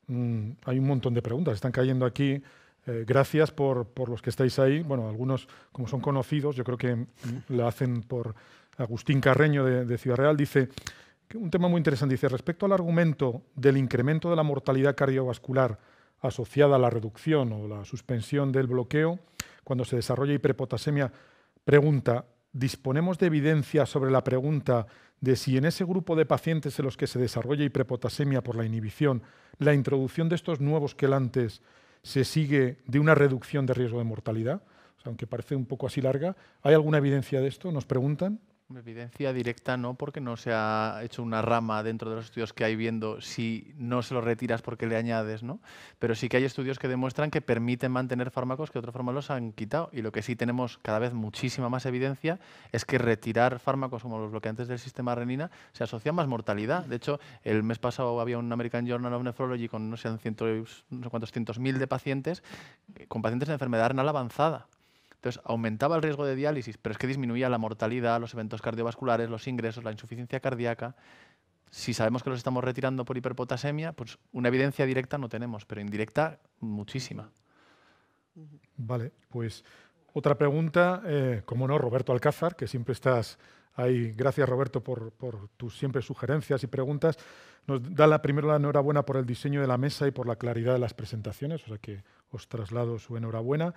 mm, hay un montón de preguntas. Están cayendo aquí. Eh, gracias por, por, los que estáis ahí. Bueno, algunos, como son conocidos, yo creo que mm, la hacen por Agustín Carreño de, de Ciudad Real. Dice que un tema muy interesante. Dice, respecto al argumento del incremento de la mortalidad cardiovascular asociada a la reducción o la suspensión del bloqueo, cuando se desarrolla hiperpotasemia, pregunta, ¿disponemos de evidencia sobre la pregunta de si en ese grupo de pacientes en los que se desarrolla hiperpotasemia por la inhibición, la introducción de estos nuevos quelantes se sigue de una reducción de riesgo de mortalidad, aunque parece un poco así larga, ¿hay alguna evidencia de esto? Nos preguntan.
Evidencia directa no, porque no se ha hecho una rama dentro de los estudios que hay viendo si no se lo retiras porque le añades, ¿no? Pero sí que hay estudios que demuestran que permiten mantener fármacos que de otra forma los han quitado. Y lo que sí tenemos cada vez muchísima más evidencia es que retirar fármacos como los bloqueantes del sistema renina se asocia a más mortalidad. De hecho, el mes pasado había un American Journal of Nephrology con no sé, no sé cuántos cientos mil de pacientes con pacientes de enfermedad renal avanzada aumentaba el riesgo de diálisis, pero es que disminuía la mortalidad, los eventos cardiovasculares, los ingresos, la insuficiencia cardíaca. Si sabemos que los estamos retirando por hiperpotasemia, pues una evidencia directa no tenemos, pero indirecta muchísima.
Vale, pues otra pregunta, eh, como no, Roberto Alcázar, que siempre estás ahí. Gracias, Roberto, por, tus siempre sugerencias y preguntas. Nos da la, primero la enhorabuena por el diseño de la mesa y por la claridad de las presentaciones, o sea que os traslado su enhorabuena.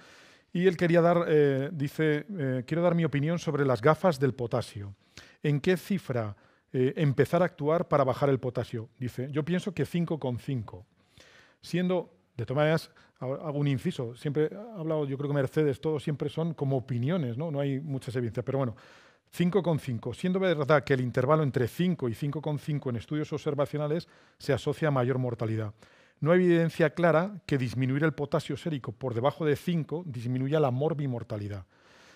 Y él quería dar, eh, dice, eh, quiero dar mi opinión sobre las gafas del potasio. ¿En qué cifra eh, empezar a actuar para bajar el potasio? Dice, yo pienso que 5,5. Siendo, de todas maneras, hago un inciso, siempre ha hablado, yo creo que Mercedes, todos siempre son como opiniones, ¿no? No hay muchas evidencias, pero bueno. 5,5. Siendo verdad que el intervalo entre 5 y 5,5 en estudios observacionales se asocia a mayor mortalidad no hay evidencia clara que disminuir el potasio sérico por debajo de 5 disminuya la morbimortalidad.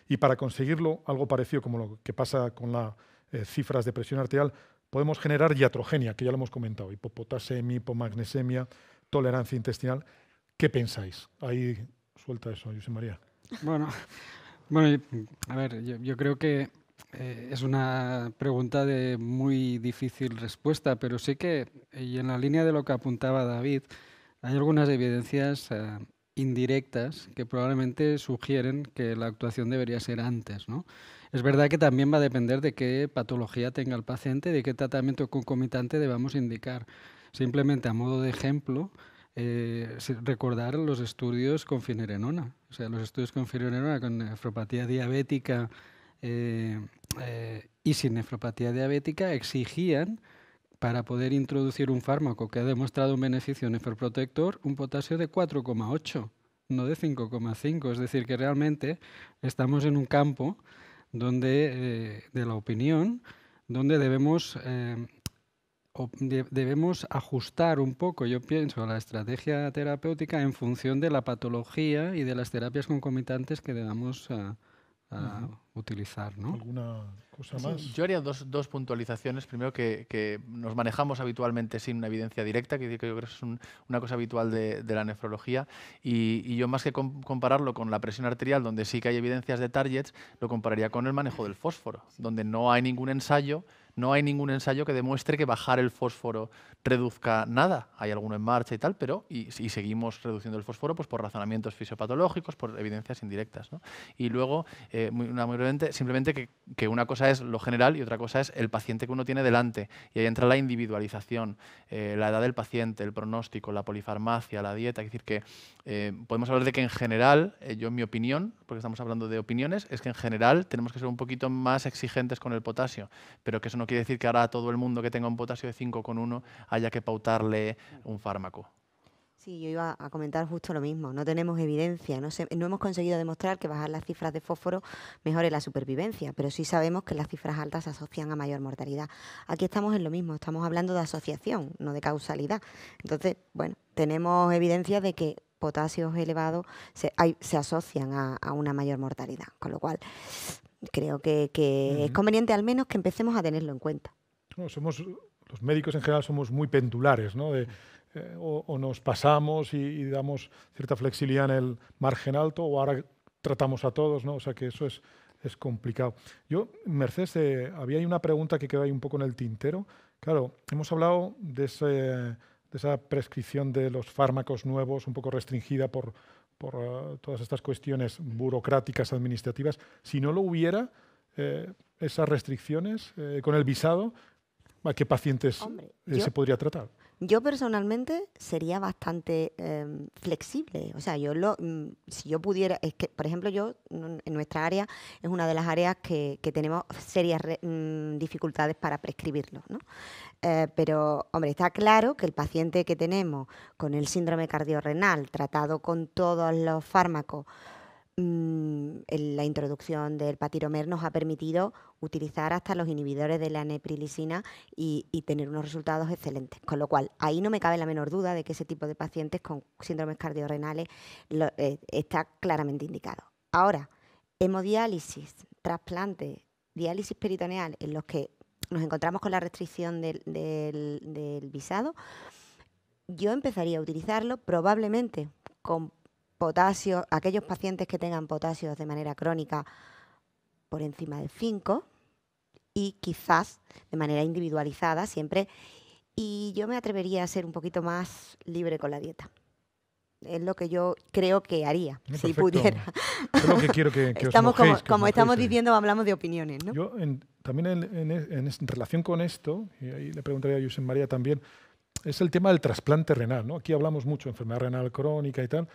Y para conseguirlo, algo parecido como lo que pasa con las eh, cifras de presión arterial, podemos generar iatrogenia, que ya lo hemos comentado, hipopotasemia, hipomagnesemia, tolerancia intestinal. ¿Qué pensáis? Ahí suelta eso, José María.
Bueno, a ver, yo creo que eh, es una pregunta de muy difícil respuesta, pero sí que, y en la línea de lo que apuntaba David, hay algunas evidencias eh, indirectas que probablemente sugieren que la actuación debería ser antes. ¿no? Es verdad que también va a depender de qué patología tenga el paciente, de qué tratamiento concomitante debamos indicar. Simplemente a modo de ejemplo, eh, recordar los estudios con finerenona. O sea, los estudios con finerenona, con nefropatía diabética eh, eh, y sin nefropatía diabética exigían para poder introducir un fármaco que ha demostrado un beneficio nefroprotector un potasio de 4,8, no de 5,5. Es decir, que realmente estamos en un campo donde, eh, de la opinión donde debemos debemos ajustar un poco, yo pienso, la estrategia terapéutica en función de la patología y de las terapias concomitantes que debamos a, ah, utilizar. ¿no?
yo haría dos, puntualizaciones. Primero, que, nos manejamos habitualmente sin una evidencia directa, que, yo creo que es una cosa habitual de, la nefrología. Y, yo, más que compararlo con la presión arterial, donde sí que hay evidencias de targets, lo compararía con el manejo del fósforo, donde no hay ningún ensayo no hay ningún ensayo que demuestre que bajar el fósforo reduzca nada. Hay alguno en marcha y tal, pero y, seguimos reduciendo el fósforo pues, por razonamientos fisiopatológicos, por evidencias indirectas. Y luego, eh, muy, una, brevemente, simplemente que, una cosa es lo general y otra cosa es el paciente que uno tiene delante. Y ahí entra la individualización, eh, la edad del paciente, el pronóstico, la polifarmacia, la dieta. Es decir, que eh, podemos hablar de que en general, yo en mi opinión, porque estamos hablando de opiniones, es que en general tenemos que ser un poquito más exigentes con el potasio, pero que eso no no quiere decir que ahora todo el mundo que tenga un potasio de 5,1 haya que pautarle un fármaco.
Sí, yo iba a comentar justo lo mismo. No tenemos evidencia, no, hemos conseguido demostrar que bajar las cifras de fósforo mejore la supervivencia, pero sí sabemos que las cifras altas se asocian a mayor mortalidad. Aquí estamos en lo mismo, estamos hablando de asociación, no de causalidad. Entonces, bueno, tenemos evidencia de que potasios elevados se, asocian a, a, una mayor mortalidad, con lo cual creo que, es conveniente al menos que empecemos a tenerlo en cuenta. somos,
los médicos en general somos muy pendulares, ¿no? Eh, o, nos pasamos y, damos cierta flexibilidad en el margen alto, o ahora tratamos a todos, ¿no? O sea que eso es, es complicado. Yo, Mercedes, eh, había una pregunta que quedó ahí un poco en el tintero. Claro, hemos hablado de, de esa prescripción de los fármacos nuevos, un poco restringida por, por eh, todas estas cuestiones burocráticas, administrativas. Si no lo hubiera, eh, esas restricciones eh, con el visado, ¿a qué pacientes se podría tratar?
Yo personalmente sería bastante em, flexible. O sea, yo mm, si yo pudiera, es que, por ejemplo, yo mm, en nuestra área es una de las áreas que, tenemos serias mm, dificultades para prescribirlo. ¿no? Eh, pero, hombre, está claro que el paciente que tenemos con el síndrome cardiorrenal tratado con todos los fármacos, Mm, la introducción del patiromer nos ha permitido utilizar hasta los inhibidores de la neprilisina y, tener unos resultados excelentes. Con lo cual, ahí no me cabe la menor duda de que ese tipo de pacientes con síndromes cardiorrenales eh, está claramente indicado. Ahora, hemodiálisis, trasplante, diálisis peritoneal, en los que nos encontramos con la restricción del visado, yo empezaría a utilizarlo probablemente con potasio, aquellos pacientes que tengan potasio de manera crónica por encima de 5 y quizás de manera individualizada siempre. Y yo me atrevería a ser un poquito más libre con la dieta. Es lo que yo creo que haría, ah, si pudiera. que quiero que, os Como, estamos diciendo, hablamos de opiniones.
también en, relación con esto, y ahí le preguntaría a Yusen María también, es el tema del trasplante renal. ¿no? Aquí hablamos mucho de enfermedad renal crónica y tal.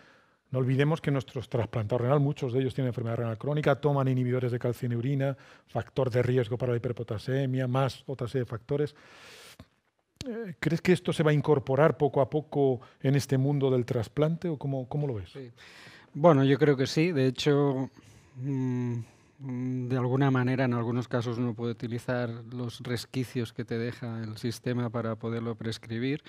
No olvidemos que nuestros trasplantados renal, muchos de ellos tienen enfermedad renal crónica, toman inhibidores de urina, factor de riesgo para la hiperpotasemia, más otra serie de factores. Eh, ¿Crees que esto se va a incorporar poco a poco en este mundo del trasplante o cómo, lo ves? Bueno, yo creo que sí. De hecho, mm, de alguna
manera en algunos casos uno puede utilizar los resquicios que te deja el sistema para poderlo prescribir.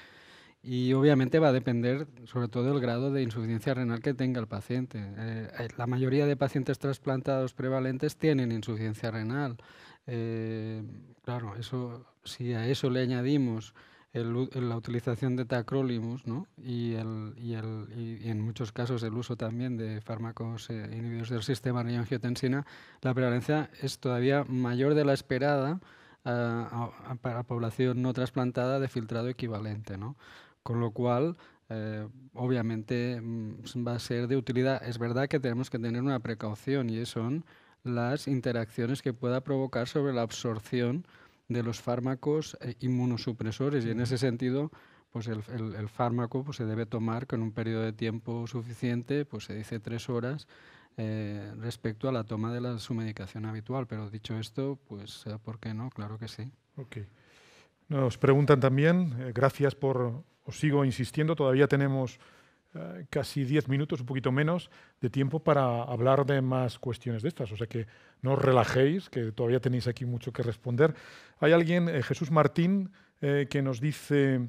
Y obviamente va a depender sobre todo del grado de insuficiencia renal que tenga el paciente. Eh, eh, la mayoría de pacientes trasplantados prevalentes tienen insuficiencia renal. Eh, claro, eso, si a eso le añadimos la utilización de tacrolimus ¿no? y, el, y, el, y, en muchos casos el uso también de fármacos inhibidos inhibidores del sistema de angiotensina, la prevalencia es todavía mayor de la esperada ah, para población no trasplantada de filtrado equivalente. ¿no? Con lo cual, eh, obviamente mm, va a ser de utilidad. Es verdad que tenemos que tener una precaución y son las interacciones que pueda provocar sobre la absorción de los fármacos eh, inmunosupresores. Y en ese sentido, pues el, fármaco pues se debe tomar con un periodo de tiempo suficiente, pues se dice tres horas, eh, respecto a la toma de su medicación habitual. Pero dicho esto, pues ¿por qué no? Claro que sí.
Nos preguntan también, gracias por os sigo insistiendo, todavía tenemos eh, casi 10 minutos, un poquito menos, de tiempo para hablar de más cuestiones de estas. O sea que no os relajéis, que todavía tenéis aquí mucho que responder. Hay alguien, eh, Jesús Martín, eh, que nos dice,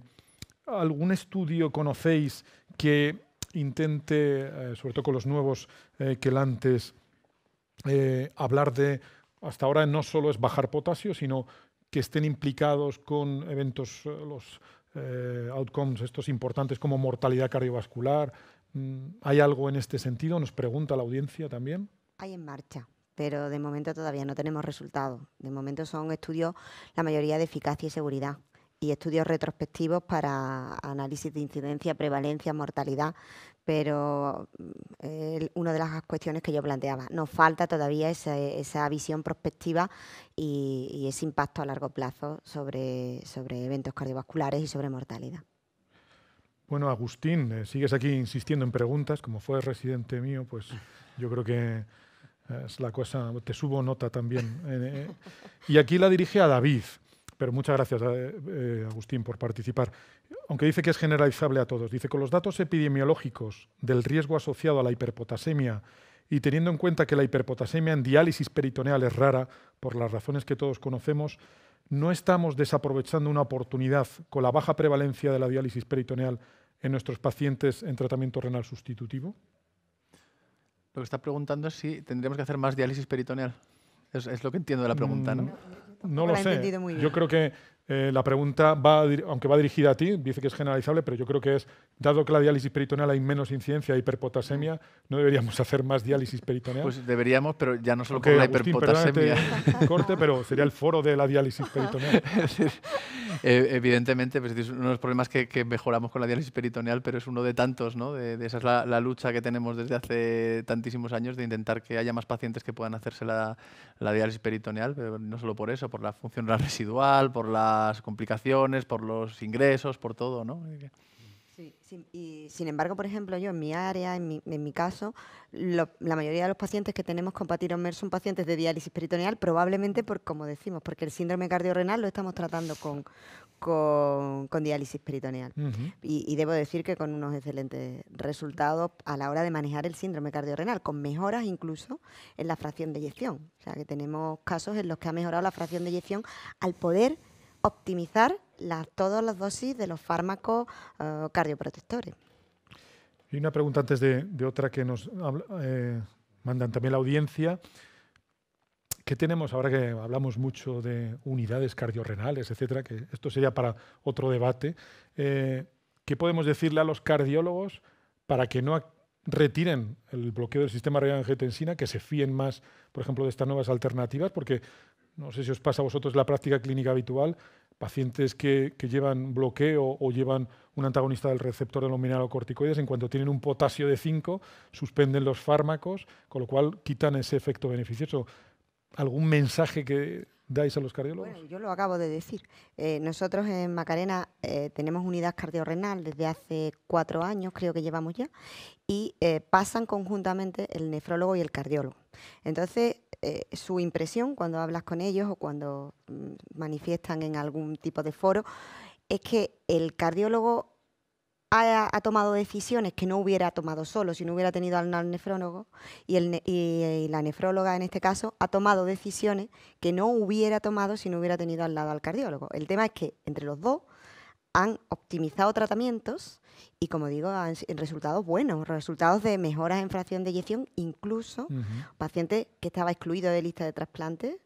¿algún estudio conocéis que intente, sobre todo con los nuevos que quelantes, hablar de, hasta ahora no solo es bajar potasio, sino que estén implicados con eventos, los eh, outcomes estos importantes como mortalidad cardiovascular. Mm, ¿Hay algo en este sentido? Nos pregunta la audiencia también.
Hay en marcha, pero de momento todavía no tenemos resultados. De momento son estudios, la mayoría de eficacia y seguridad, y estudios retrospectivos para análisis de incidencia, prevalencia, mortalidad, pero mm, una de las cuestiones que yo planteaba, nos falta todavía esa, esa visión prospectiva y, ese impacto a largo plazo sobre, eventos cardiovasculares y sobre mortalidad.
Bueno, Agustín, eh, sigues aquí insistiendo en preguntas, como fue residente mío, pues yo creo que eh, es la cosa, te subo nota también. Eh, y aquí la dirige a David. Pero muchas gracias, eh, eh, Agustín, por participar. Aunque dice que es generalizable a todos, dice, con los datos epidemiológicos del riesgo asociado a la hiperpotasemia y teniendo en cuenta que la hiperpotasemia en diálisis peritoneal es rara, por las razones que todos conocemos, no estamos desaprovechando una oportunidad con la baja prevalencia de la diálisis peritoneal en nuestros pacientes en tratamiento renal sustitutivo?
Lo que está preguntando es si tendríamos que hacer más diálisis peritoneal. Es, es lo que entiendo de la pregunta, ¿no? Mm. No lo sé. Yo creo que eh,
la pregunta, va aunque va dirigida a ti, dice que es generalizable, pero yo creo que es, dado que la diálisis peritoneal hay menos incidencia de hiperpotasemia, ¿no deberíamos hacer más diálisis peritoneal? Pues deberíamos, pero ya no solo con la hiperpotasemia.
corte, pero sería el foro de la diálisis peritoneal. Eh, evidentemente, pues, es uno de los problemas que, mejoramos con la diálisis peritoneal, pero es uno de tantos, ¿no? De, esa es la, lucha que tenemos desde hace tantísimos años, de intentar que haya más pacientes que puedan hacerse la, la diálisis peritoneal, pero no solo por eso, por la función residual, por la complicaciones, por los ingresos, por todo, ¿no?
Sí, y sin embargo, por ejemplo, yo en mi área, en mi, caso, la mayoría de los pacientes que tenemos con patiromer son pacientes de diálisis peritoneal, probablemente por, como decimos, porque el síndrome cardiorrenal lo estamos tratando con, con, diálisis peritoneal. y, debo decir que con unos excelentes resultados a la hora de manejar el síndrome cardiorrenal, con mejoras incluso en la fracción de eyección. O sea, que tenemos casos en los que ha mejorado la fracción de eyección al poder optimizar todas las dosis de los fármacos eh, cardioprotectores.
Y una pregunta antes de, otra que nos eh, mandan también la audiencia. ¿Qué tenemos ahora que hablamos mucho de unidades cardiorrenales, etcétera? Que esto sería para otro debate. Eh, ¿Qué podemos decirle a los cardiólogos para que no retiren el bloqueo del sistema renal angiotensina, que se fíen más, por ejemplo, de estas nuevas alternativas? Porque no sé si os pasa a vosotros la práctica clínica habitual, pacientes que, llevan bloqueo o llevan un antagonista del receptor de los mineralocorticoides, en cuanto tienen un potasio de 5, suspenden los fármacos, con lo cual quitan ese efecto beneficioso. ¿Algún mensaje que dais a los cardiólogos? Bueno,
yo lo acabo de decir. Eh, nosotros en Macarena eh, tenemos unidad cardiorrenal desde hace cuatro años, creo que llevamos ya, y eh, pasan conjuntamente el nefrólogo y el cardiólogo. Entonces, eh, su impresión cuando hablas con ellos o cuando mm, manifiestan en algún tipo de foro, es que el cardiólogo ha, tomado decisiones que no hubiera tomado solo si no hubiera tenido al nefrólogo y, el, y la nefróloga en este caso ha tomado decisiones que no hubiera tomado si no hubiera tenido al lado al cardiólogo. El tema es que entre los dos han optimizado tratamientos y, como digo, han, en resultados buenos, resultados de mejoras en fracción de eyección, incluso paciente que estaba excluido de lista de trasplantes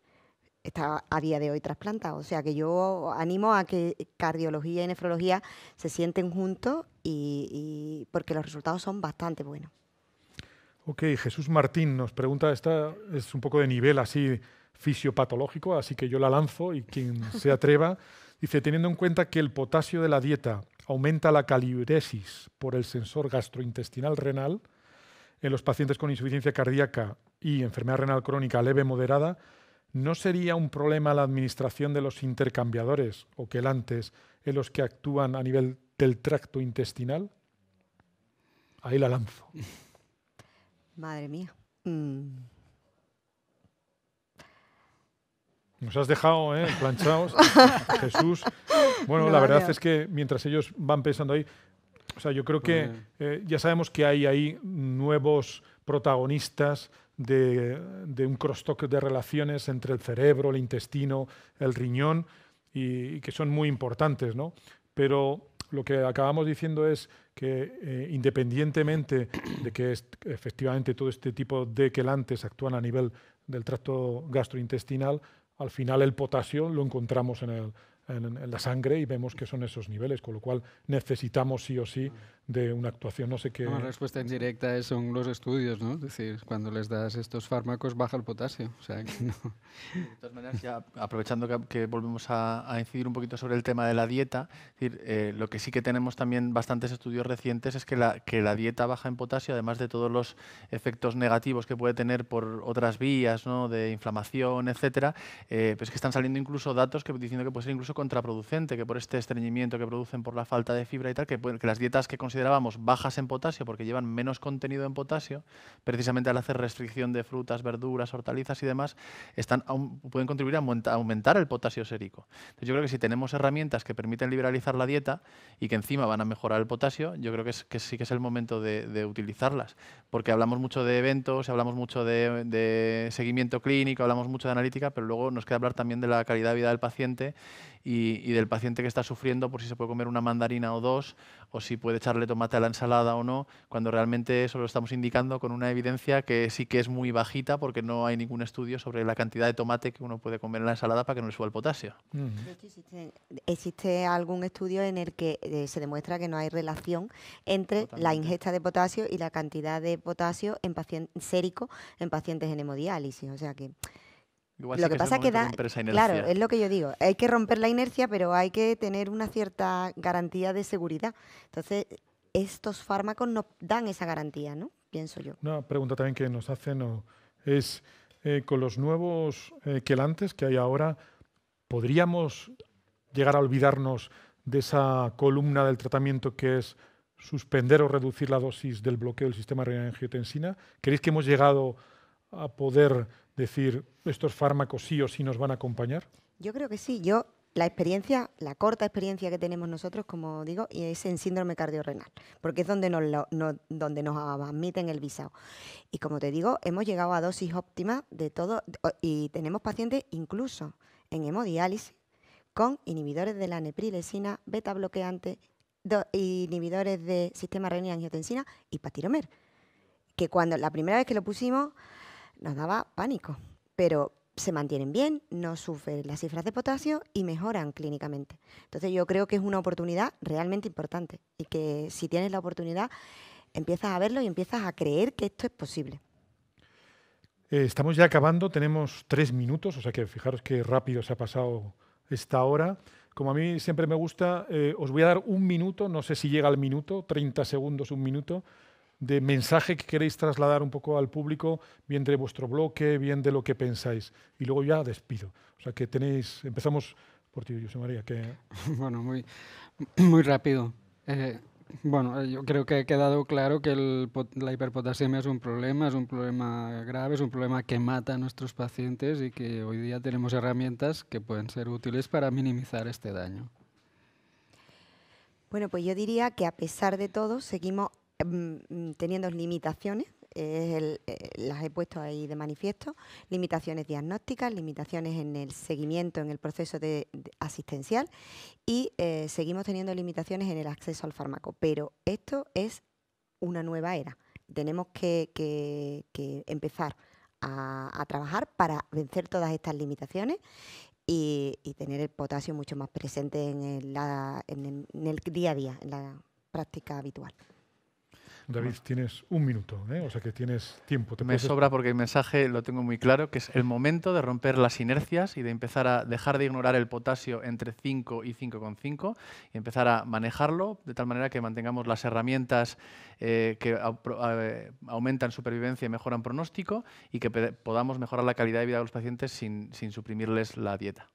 está a día de hoy trasplantado. O sea que yo animo a que cardiología y nefrología se sienten juntos y, porque los resultados son bastante buenos.
Ok, Jesús Martín nos pregunta, esta es un poco de nivel así fisiopatológico, así que yo la lanzo y quien se atreva Dice, teniendo en cuenta que el potasio de la dieta aumenta la caliuresis por el sensor gastrointestinal renal, en los pacientes con insuficiencia cardíaca y enfermedad renal crónica leve moderada, ¿no sería un problema la administración de los intercambiadores o quelantes en los que actúan a nivel del tracto intestinal? Ahí la lanzo.
Madre mía. Mm.
Nos has dejado ¿eh? planchados, Jesús. Bueno, la verdad es que mientras ellos van pensando ahí, o sea, yo creo que eh, ya sabemos que hay ahí nuevos protagonistas de, un crosstalk de relaciones entre el cerebro, el intestino, el riñón, y, que son muy importantes, ¿no? Pero lo que acabamos diciendo es que eh, independientemente de que efectivamente todo este tipo de quelantes actúan a nivel del tracto gastrointestinal, al final el potasio lo encontramos en, la sangre y vemos que son esos niveles, con lo cual necesitamos sí o sí de una actuación no sé qué. Una
respuesta indirecta son
los estudios, ¿no? Es decir, cuando les das estos fármacos baja el potasio. De todas maneras, aprovechando que, volvemos a, incidir un poquito sobre el tema de la dieta, decir, eh, lo que sí que tenemos también bastantes estudios recientes es que la, que la dieta baja en potasio, además de todos los efectos negativos que puede tener por otras vías, ¿no? De inflamación, etcétera, eh, pues que están saliendo incluso datos que diciendo que puede ser incluso contraproducente, que por este estreñimiento que producen por la falta de fibra y tal, que, que las dietas que considerábamos bajas en potasio porque llevan menos contenido en potasio, precisamente al hacer restricción de frutas, verduras, hortalizas y demás, están, pueden contribuir a aumentar el potasio sérico. yo creo que si tenemos herramientas que permiten liberalizar la dieta y que encima van a mejorar el potasio, yo creo que, es, sí que es el momento de, utilizarlas, porque hablamos mucho de eventos, hablamos mucho de, de seguimiento clínico, hablamos mucho de analítica, pero luego nos queda hablar también de la calidad de vida del paciente y, del paciente que está sufriendo por si se puede comer una mandarina o dos, o si puede echarle tomate a la ensalada o no, cuando realmente eso lo estamos indicando con una evidencia que sí que es muy bajita porque no hay ningún estudio sobre la cantidad de tomate que uno puede comer en la ensalada para que no le suba el potasio.
existe, algún estudio en el que eh, se demuestra que no hay relación entre la ingesta de potasio y la cantidad de potasio en paciente sérico en pacientes en hemodiálisis. O sea que
lo que, que pasa que da, claro, es lo
que yo digo, hay que romper la inercia, pero hay que tener una cierta garantía de seguridad. Entonces, estos fármacos no dan esa garantía, ¿no? Pienso yo.
Una pregunta también que nos hacen es, eh, con los nuevos eh, quelantes que hay ahora, ¿podríamos llegar a olvidarnos de esa columna del tratamiento que es suspender o reducir la dosis del bloqueo del sistema renal angiotensina? ¿Creéis que hemos llegado a poder decir, estos fármacos sí o sí nos van a acompañar?
Yo creo que sí. Yo la experiencia, la corta experiencia que tenemos nosotros, como digo, es en síndrome cardiorrenal, porque es donde nos, donde nos admiten el visado. Y como te digo, hemos llegado a dosis óptimas de todo y tenemos pacientes incluso en hemodiálisis con inhibidores de la neprilesina, beta bloqueante, inhibidores de sistema renina angiotensina y patiromer. Que cuando la primera vez que lo pusimos nos daba pánico. Pero se mantienen bien, no sufren las cifras de potasio y mejoran clínicamente. Entonces yo creo que es una oportunidad realmente importante y que si tienes la oportunidad empiezas a verlo y empiezas a creer que esto es posible.
Eh, estamos ya acabando, tenemos tres minutos, o sea que fijaros qué rápido se ha pasado esta hora. Como a mí siempre me gusta, eh, os voy a dar un minuto, no sé si llega al minuto, 30 segundos, un minuto, de mensaje que queréis trasladar un poco al público, bien de vuestro bloque, bien de lo que pensáis. Y luego ya despido. O sea que tenéis, empezamos por ti, José María. Que... Bueno, muy, muy
rápido. Eh, bueno, eh, yo creo que ha quedado claro que la hiperpotasemia es un problema, es un problema grave, es un problema que mata a nuestros pacientes y que hoy día tenemos herramientas que pueden ser útiles para minimizar este daño.
Bueno, pues yo diría que a pesar de todo seguimos Mm, mm, teniendo limitaciones, eh, las he puesto ahí de manifiesto, limitaciones diagnósticas, limitaciones en el seguimiento, en el proceso de, asistencial y eh, seguimos teniendo limitaciones en el acceso al fármaco. Pero esto es una nueva era. Tenemos que, empezar a, trabajar para vencer todas estas limitaciones. Y, tener el potasio mucho más presente en el día a día, en la práctica habitual.
David, tienes un minuto, ¿eh? o sea que tienes tiempo. me sobra porque
el mensaje lo tengo muy claro, que es el momento de romper las inercias y de empezar a dejar de ignorar el potasio entre 5 y 5,5 y empezar a manejarlo de tal manera que mantengamos las herramientas eh, que eh, aumentan supervivencia y mejoran pronóstico y que podamos mejorar la calidad de vida de los pacientes sin, suprimirles la dieta.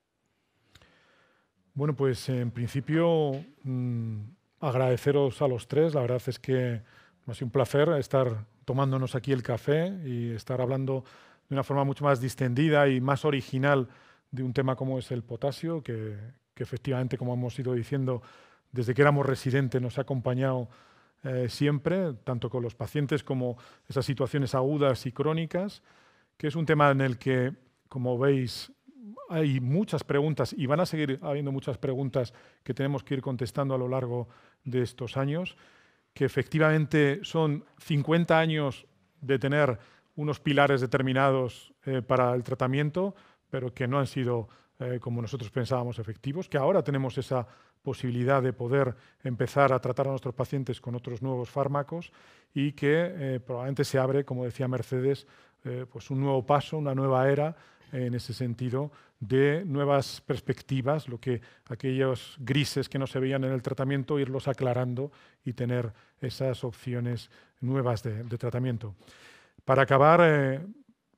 Bueno, pues en principio... Mm, agradeceros a los tres. La verdad es que ha sido un placer estar tomándonos aquí el café y estar hablando de una forma mucho más distendida y más original de un tema como es el potasio, que, que efectivamente, como hemos ido diciendo, desde que éramos residentes nos ha acompañado eh, siempre, tanto con los pacientes como esas situaciones agudas y crónicas, que es un tema en el que, como veis, hay muchas preguntas y van a seguir habiendo muchas preguntas que tenemos que ir contestando a lo largo de estos años que efectivamente son 50 años de tener unos pilares determinados eh, para el tratamiento, pero que no han sido eh, como nosotros pensábamos efectivos, que ahora tenemos esa posibilidad de poder empezar a tratar a nuestros pacientes con otros nuevos fármacos y que eh, probablemente se abre, como decía Mercedes, pues un nuevo paso, una nueva era en ese sentido de nuevas perspectivas, lo que aquellos grises que no se veían en el tratamiento, irlos aclarando y tener esas opciones nuevas de, tratamiento. Para acabar, eh,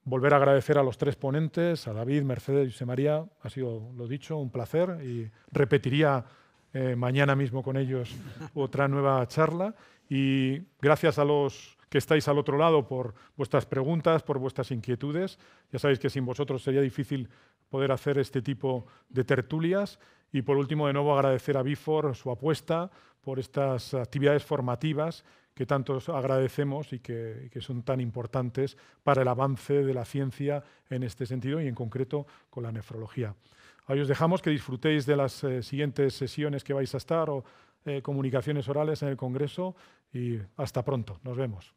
volver a agradecer a los tres ponentes, a David, Mercedes y José María. Ha sido, lo dicho, un placer y repetiría eh, mañana mismo con ellos otra nueva charla. Y gracias a los que estáis al otro lado por vuestras preguntas, por vuestras inquietudes. Ya sabéis que sin vosotros sería difícil poder hacer este tipo de tertulias. Y por último, de nuevo agradecer a Bifor su apuesta por estas actividades formativas que tanto agradecemos y que, son tan importantes para el avance de la ciencia en este sentido y en concreto con la nefrología. Ahí os dejamos que disfrutéis de las eh, siguientes sesiones que vais a estar o eh, comunicaciones orales en el Congreso y hasta pronto. Nos vemos.